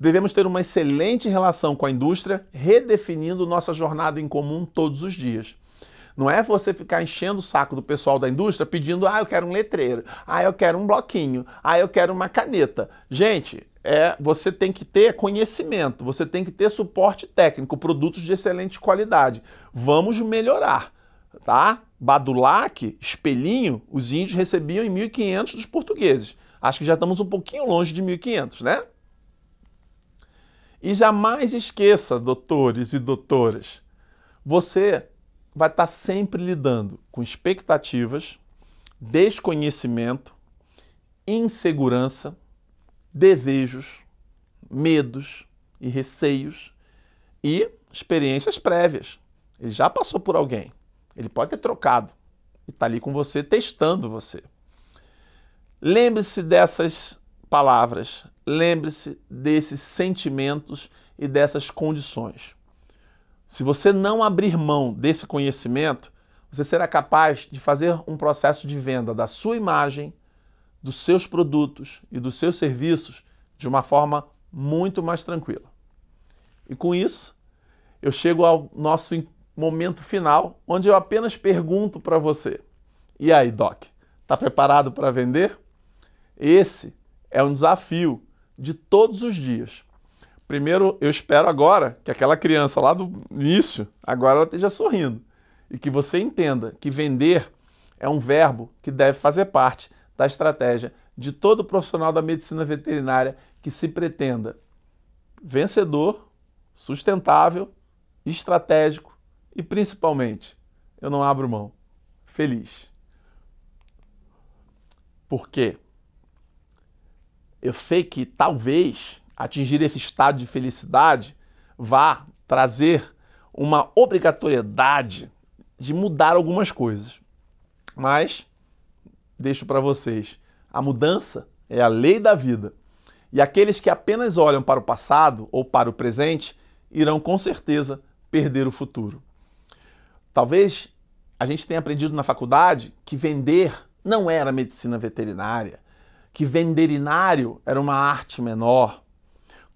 Devemos ter uma excelente relação com a indústria, redefinindo nossa jornada em comum todos os dias. Não é você ficar enchendo o saco do pessoal da indústria pedindo, ah, eu quero um letreiro, ah, eu quero um bloquinho, ah, eu quero uma caneta. Gente, é, você tem que ter conhecimento, você tem que ter suporte técnico, produtos de excelente qualidade. Vamos melhorar, tá? Badulaque, espelhinho, os índios recebiam em 1500 dos portugueses. Acho que já estamos um pouquinho longe de 1500, né? E jamais esqueça, doutores e doutoras, você vai estar sempre lidando com expectativas, desconhecimento, insegurança, desejos, medos e receios e experiências prévias. Ele já passou por alguém. Ele pode ter trocado e está ali com você, testando você. Lembre-se dessas palavras, lembre-se desses sentimentos e dessas condições. Se você não abrir mão desse conhecimento, você será capaz de fazer um processo de venda da sua imagem, dos seus produtos e dos seus serviços de uma forma muito mais tranquila. E com isso, eu chego ao nosso encontro momento final, onde eu apenas pergunto para você: e aí, Doc, está preparado para vender? Esse é um desafio de todos os dias. Primeiro, eu espero agora que aquela criança lá do início, agora ela esteja sorrindo e que você entenda que vender é um verbo que deve fazer parte da estratégia de todo profissional da medicina veterinária que se pretenda vencedor, sustentável, estratégico e principalmente, eu não abro mão. Feliz. Porque eu sei que talvez atingir esse estado de felicidade vá trazer uma obrigatoriedade de mudar algumas coisas. Mas deixo para vocês, a mudança é a lei da vida. E aqueles que apenas olham para o passado ou para o presente irão com certeza perder o futuro. Talvez a gente tenha aprendido na faculdade que vender não era medicina veterinária, que venderinário era uma arte menor.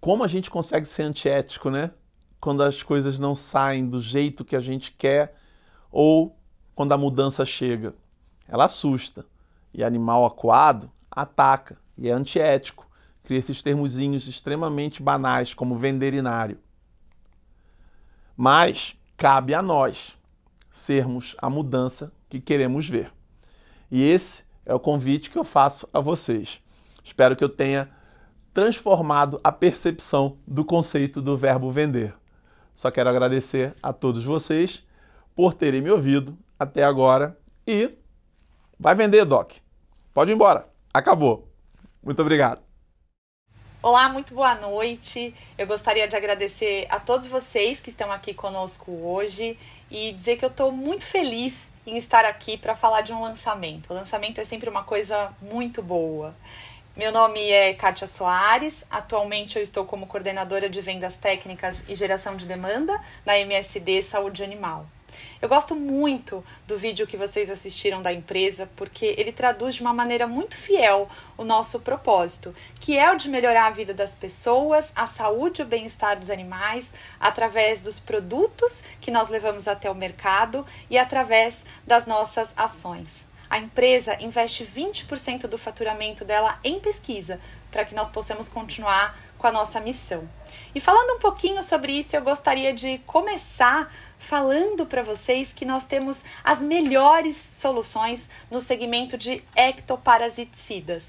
Como a gente consegue ser antiético, né? Quando as coisas não saem do jeito que a gente quer ou quando a mudança chega. Ela assusta e animal acuado ataca e é antiético. Cria esses termozinhos extremamente banais como venderinário Mas cabe a nós sermos a mudança que queremos ver. E esse é o convite que eu faço a vocês. Espero que eu tenha transformado a percepção do conceito do verbo vender. Só quero agradecer a todos vocês por terem me ouvido até agora e vai vender, Doc. Pode ir embora. Acabou. Muito obrigado. Olá, muito boa noite. Eu gostaria de agradecer a todos vocês que estão aqui conosco hoje e dizer que eu estou muito feliz em estar aqui para falar de um lançamento. O lançamento é sempre uma coisa muito boa. Meu nome é Kátia Soares, atualmente eu estou como coordenadora de vendas técnicas e geração de demanda na MSD Saúde Animal. Eu gosto muito do vídeo que vocês assistiram da empresa, porque ele traduz de uma maneira muito fiel o nosso propósito, que é o de melhorar a vida das pessoas, a saúde e o bem-estar dos animais, através dos produtos que nós levamos até o mercado e através das nossas ações. A empresa investe 20% do faturamento dela em pesquisa, para que nós possamos continuar com a nossa missão. E falando um pouquinho sobre isso, eu gostaria de começar falando para vocês que nós temos as melhores soluções no segmento de ectoparasiticidas.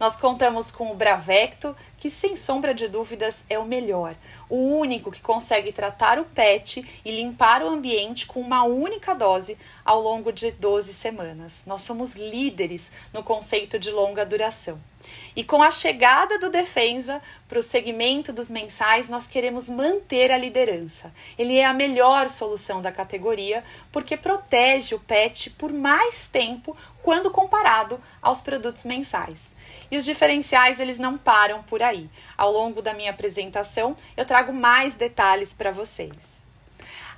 Nós contamos com o Bravecto, que sem sombra de dúvidas é o melhor, o único que consegue tratar o PET e limpar o ambiente com uma única dose ao longo de 12 semanas. Nós somos líderes no conceito de longa duração. E com a chegada do Defensa para o segmento dos mensais, nós queremos manter a liderança. Ele é a melhor solução da categoria porque protege o PET por mais tempo quando comparado aos produtos mensais. E os diferenciais eles não param por aí. Ao longo da minha apresentação, eu trago mais detalhes para vocês.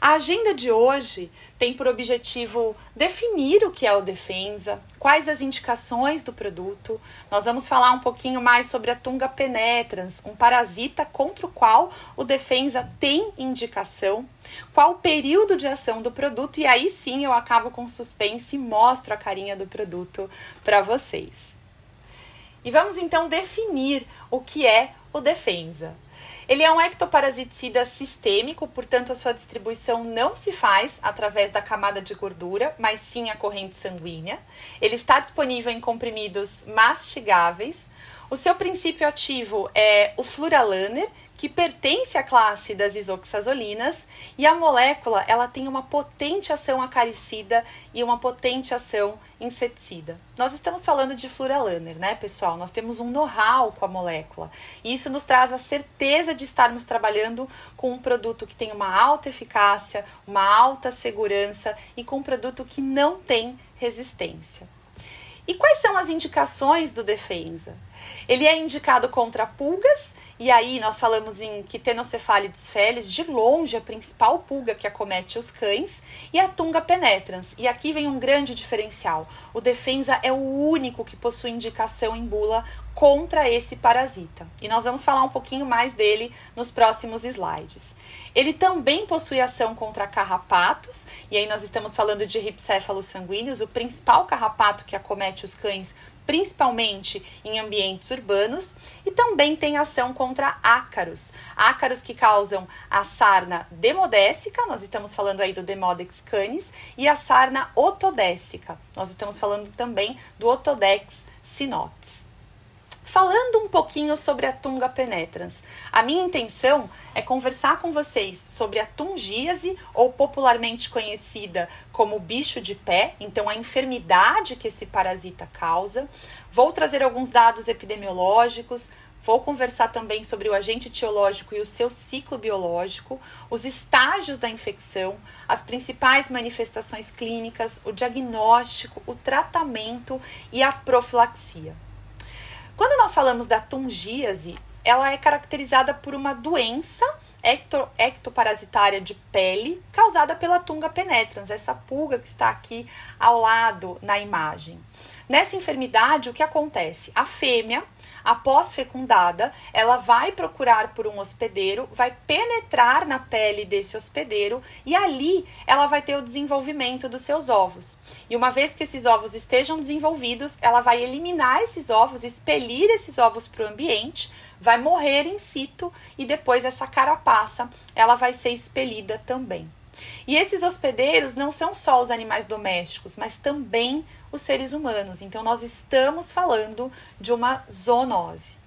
A agenda de hoje tem por objetivo definir o que é o Defensa, quais as indicações do produto. Nós vamos falar um pouquinho mais sobre a Tunga penetrans, um parasita contra o qual o Defensa tem indicação, qual o período de ação do produto e aí sim eu acabo com suspense e mostro a carinha do produto para vocês. E vamos então definir o que é o defensa. Ele é um ectoparasiticida sistêmico, portanto, a sua distribuição não se faz através da camada de gordura, mas sim a corrente sanguínea. Ele está disponível em comprimidos mastigáveis. O seu princípio ativo é o fluralaner, que pertence à classe das isoxazolinas, e a molécula ela tem uma potente ação acaricida e uma potente ação inseticida. Nós estamos falando de furalaner, né, pessoal? Nós temos um know-how com a molécula. E isso nos traz a certeza de estarmos trabalhando com um produto que tem uma alta eficácia, uma alta segurança e com um produto que não tem resistência. E quais são as indicações do Defensa? Ele é indicado contra pulgas, e aí nós falamos em quitenocefalia felis, de longe a principal pulga que acomete os cães, e a tunga penetrans. E aqui vem um grande diferencial. O Defensa é o único que possui indicação em bula contra esse parasita. E nós vamos falar um pouquinho mais dele nos próximos slides. Ele também possui ação contra carrapatos, e aí nós estamos falando de ripséfalos sanguíneos, o principal carrapato que acomete os cães principalmente em ambientes urbanos, e também tem ação contra ácaros. Ácaros que causam a sarna demodécica, nós estamos falando aí do Demodex canis, e a sarna otodécica. Nós estamos falando também do Otodex sinotes falando um pouquinho sobre a Tunga Penetrans. A minha intenção é conversar com vocês sobre a tungíase, ou popularmente conhecida como bicho de pé, então a enfermidade que esse parasita causa. Vou trazer alguns dados epidemiológicos, Vou conversar também sobre o agente etiológico e o seu ciclo biológico, os estágios da infecção, as principais manifestações clínicas, o diagnóstico, o tratamento e a profilaxia. Quando nós falamos da tungíase, ela é caracterizada por uma doença ecto, ectoparasitária de pele causada pela tunga penetrans, essa pulga que está aqui ao lado na imagem. Nessa enfermidade, o que acontece? A fêmea após fecundada, ela vai procurar por um hospedeiro, vai penetrar na pele desse hospedeiro e ali ela vai ter o desenvolvimento dos seus ovos. E uma vez que esses ovos estejam desenvolvidos, ela vai eliminar esses ovos, expelir esses ovos para o ambiente, vai morrer in situ e depois essa carapaça ela vai ser expelida também. E esses hospedeiros não são só os animais domésticos, mas também os seres humanos. Então, nós estamos falando de uma zoonose.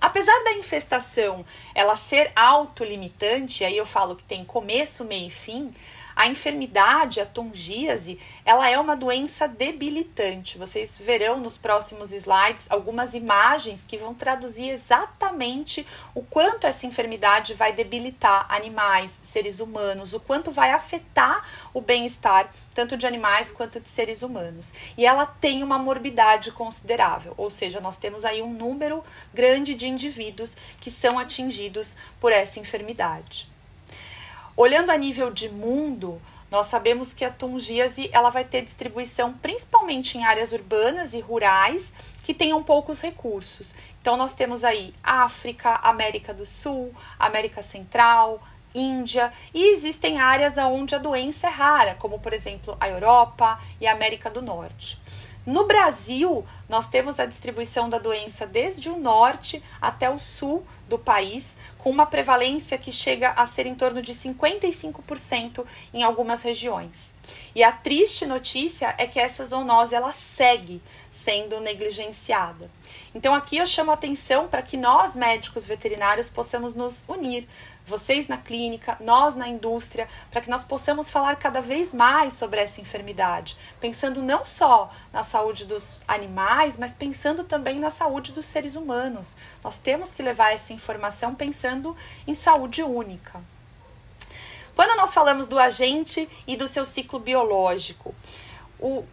Apesar da infestação ela ser autolimitante, aí eu falo que tem começo, meio e fim, a enfermidade, a tongíase, ela é uma doença debilitante. Vocês verão nos próximos slides algumas imagens que vão traduzir exatamente o quanto essa enfermidade vai debilitar animais, seres humanos, o quanto vai afetar o bem-estar tanto de animais quanto de seres humanos. E ela tem uma morbidade considerável, ou seja, nós temos aí um número grande de indivíduos que são atingidos por essa enfermidade. Olhando a nível de mundo, nós sabemos que a tungíase ela vai ter distribuição principalmente em áreas urbanas e rurais que tenham poucos recursos. Então nós temos aí África, América do Sul, América Central, Índia e existem áreas onde a doença é rara, como por exemplo a Europa e a América do Norte. No Brasil, nós temos a distribuição da doença desde o norte até o sul do país, com uma prevalência que chega a ser em torno de 55% em algumas regiões. E a triste notícia é que essa zoonose ela segue sendo negligenciada. Então aqui eu chamo a atenção para que nós médicos veterinários possamos nos unir, vocês na clínica, nós na indústria, para que nós possamos falar cada vez mais sobre essa enfermidade, pensando não só na saúde dos animais, mas pensando também na saúde dos seres humanos. Nós temos que levar essa informação pensando em saúde única. Quando nós falamos do agente e do seu ciclo biológico, o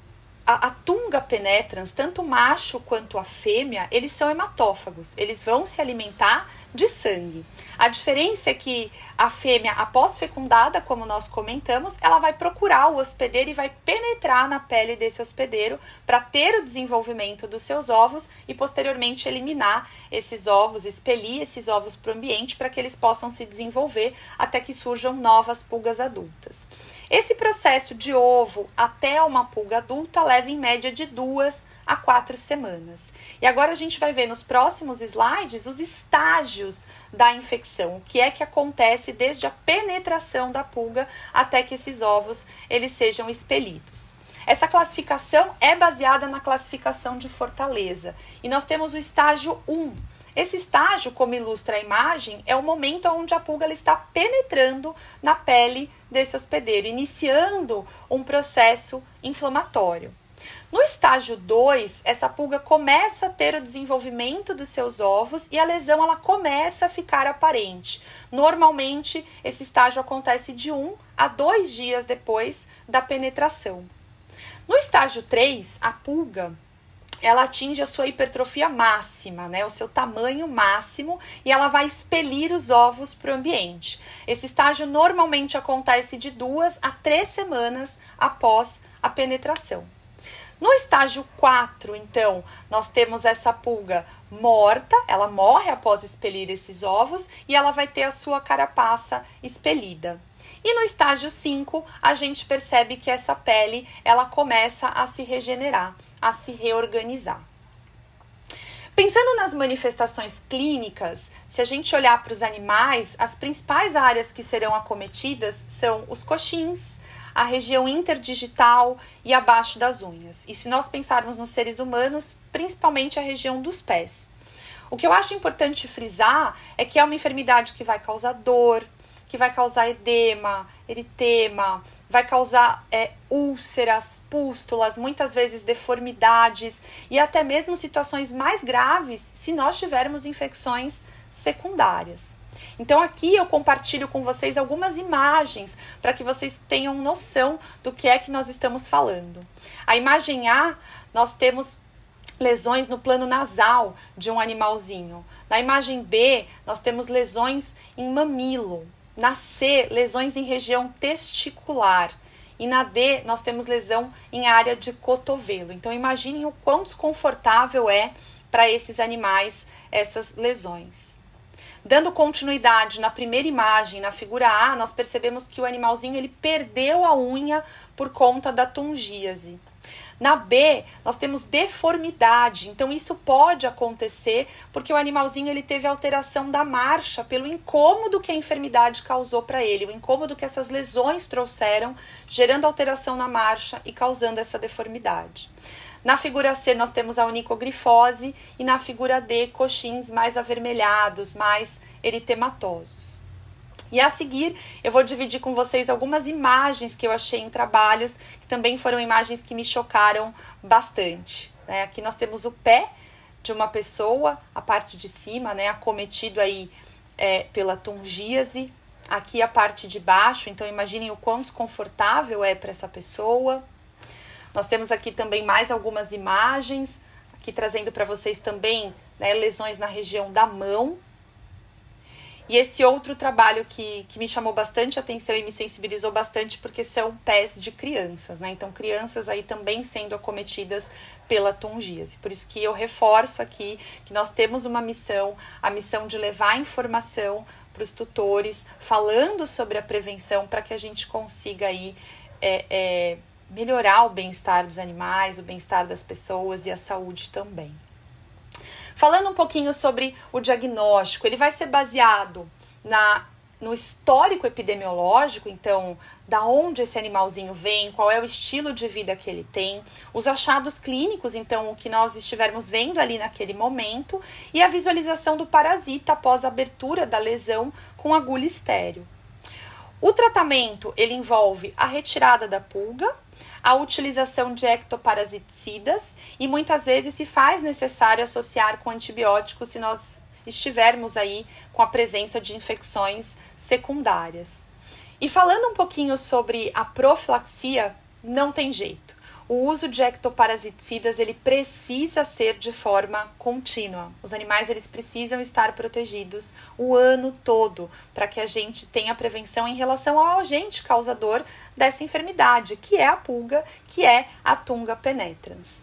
a, a, tunga penetrans, tanto o macho quanto a fêmea, eles são hematófagos. Eles vão se alimentar de sangue. A diferença é que a fêmea, após fecundada, como nós comentamos, ela vai procurar o hospedeiro e vai penetrar na pele desse hospedeiro para ter o desenvolvimento dos seus ovos e posteriormente eliminar esses ovos, expelir esses ovos para o ambiente para que eles possam se desenvolver até que surjam novas pulgas adultas. Esse processo de ovo até uma pulga adulta leva em média de duas a quatro semanas. E agora a gente vai ver nos próximos slides os estágios da infecção, o que é que acontece desde a penetração da pulga até que esses ovos eles sejam expelidos. Essa classificação é baseada na classificação de Fortaleza e nós temos o estágio 1. Esse estágio, como ilustra a imagem, é o momento onde a pulga está penetrando na pele desse hospedeiro, iniciando um processo inflamatório. No estágio 2, essa pulga começa a ter o desenvolvimento dos seus ovos e a lesão ela começa a ficar aparente. Normalmente, esse estágio acontece de 1 um a 2 dias depois da penetração. No estágio 3, a pulga ela atinge a sua hipertrofia máxima, né, o seu tamanho máximo, e ela vai expelir os ovos para o ambiente. Esse estágio normalmente acontece de duas a três semanas após a penetração. No estágio 4, então, nós temos essa pulga morta, ela morre após expelir esses ovos e ela vai ter a sua carapaça expelida. E no estágio 5, a gente percebe que essa pele, ela começa a se regenerar, a se reorganizar. Pensando nas manifestações clínicas, se a gente olhar para os animais, as principais áreas que serão acometidas são os coxins, a região interdigital e abaixo das unhas. E se nós pensarmos nos seres humanos, principalmente a região dos pés. O que eu acho importante frisar é que é uma enfermidade que vai causar dor, que vai causar edema, eritema, vai causar é, úlceras, pústulas, muitas vezes deformidades e até mesmo situações mais graves se nós tivermos infecções secundárias. Então aqui eu compartilho com vocês algumas imagens para que vocês tenham noção do que é que nós estamos falando. A imagem A, nós temos lesões no plano nasal de um animalzinho. Na imagem B, nós temos lesões em mamilo. Na C, lesões em região testicular. E na D, nós temos lesão em área de cotovelo. Então, imaginem o quão desconfortável é para esses animais essas lesões. Dando continuidade na primeira imagem, na figura A, nós percebemos que o animalzinho ele perdeu a unha por conta da tungíase. Na B, nós temos deformidade. Então isso pode acontecer porque o animalzinho ele teve alteração da marcha pelo incômodo que a enfermidade causou para ele, o incômodo que essas lesões trouxeram, gerando alteração na marcha e causando essa deformidade. Na figura C, nós temos a onicogrifose e na figura D, coxins mais avermelhados, mais eritematosos. E a seguir, eu vou dividir com vocês algumas imagens que eu achei em trabalhos, que também foram imagens que me chocaram bastante. Né? Aqui nós temos o pé de uma pessoa, a parte de cima, né, acometido aí é, pela tungíase. aqui a parte de baixo, então imaginem o quão desconfortável é para essa pessoa. Nós temos aqui também mais algumas imagens, aqui trazendo para vocês também né, lesões na região da mão. E esse outro trabalho que, que me chamou bastante atenção e me sensibilizou bastante, porque são pés de crianças, né? Então, crianças aí também sendo acometidas pela tungíase. Por isso que eu reforço aqui que nós temos uma missão, a missão de levar informação para os tutores, falando sobre a prevenção, para que a gente consiga aí é, é, melhorar o bem-estar dos animais, o bem-estar das pessoas e a saúde também. Falando um pouquinho sobre o diagnóstico, ele vai ser baseado na no histórico epidemiológico, então, da onde esse animalzinho vem, qual é o estilo de vida que ele tem, os achados clínicos, então, o que nós estivermos vendo ali naquele momento, e a visualização do parasita após a abertura da lesão com agulha estéreo. O tratamento ele envolve a retirada da pulga, a utilização de ectoparasiticidas e muitas vezes se faz necessário associar com antibióticos se nós estivermos aí com a presença de infecções secundárias. E falando um pouquinho sobre a profilaxia, não tem jeito. O uso de ectoparasiticidas ele precisa ser de forma contínua. Os animais eles precisam estar protegidos o ano todo para que a gente tenha prevenção em relação ao agente causador dessa enfermidade, que é a pulga, que é a tunga penetrans.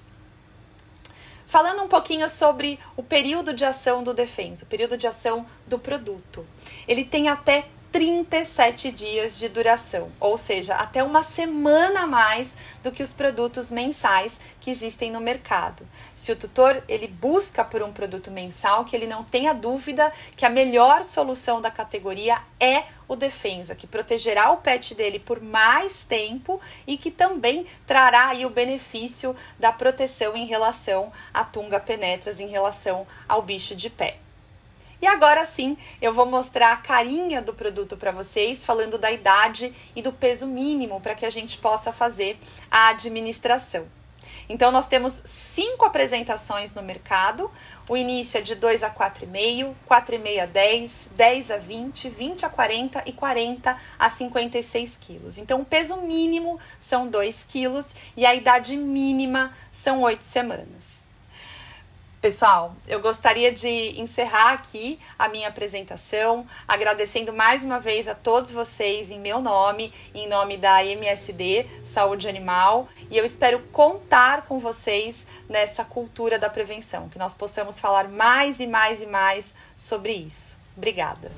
Falando um pouquinho sobre o período de ação do defenso, o período de ação do produto. Ele tem até 37 dias de duração, ou seja, até uma semana a mais do que os produtos mensais que existem no mercado. Se o tutor ele busca por um produto mensal, que ele não tenha dúvida que a melhor solução da categoria é o defensa, que protegerá o pet dele por mais tempo e que também trará aí o benefício da proteção em relação à tunga penetras, em relação ao bicho de pé. E agora sim, eu vou mostrar a carinha do produto para vocês, falando da idade e do peso mínimo para que a gente possa fazer a administração. Então, nós temos cinco apresentações no mercado. O início é de 2 a 4,5, 4,5 a 10, 10 a 20, 20 a 40 e 40 a 56 quilos. Então, o peso mínimo são 2 quilos e a idade mínima são 8 semanas. Pessoal, eu gostaria de encerrar aqui a minha apresentação, agradecendo mais uma vez a todos vocês em meu nome, em nome da MSD Saúde Animal, e eu espero contar com vocês nessa cultura da prevenção, que nós possamos falar mais e mais e mais sobre isso. Obrigada.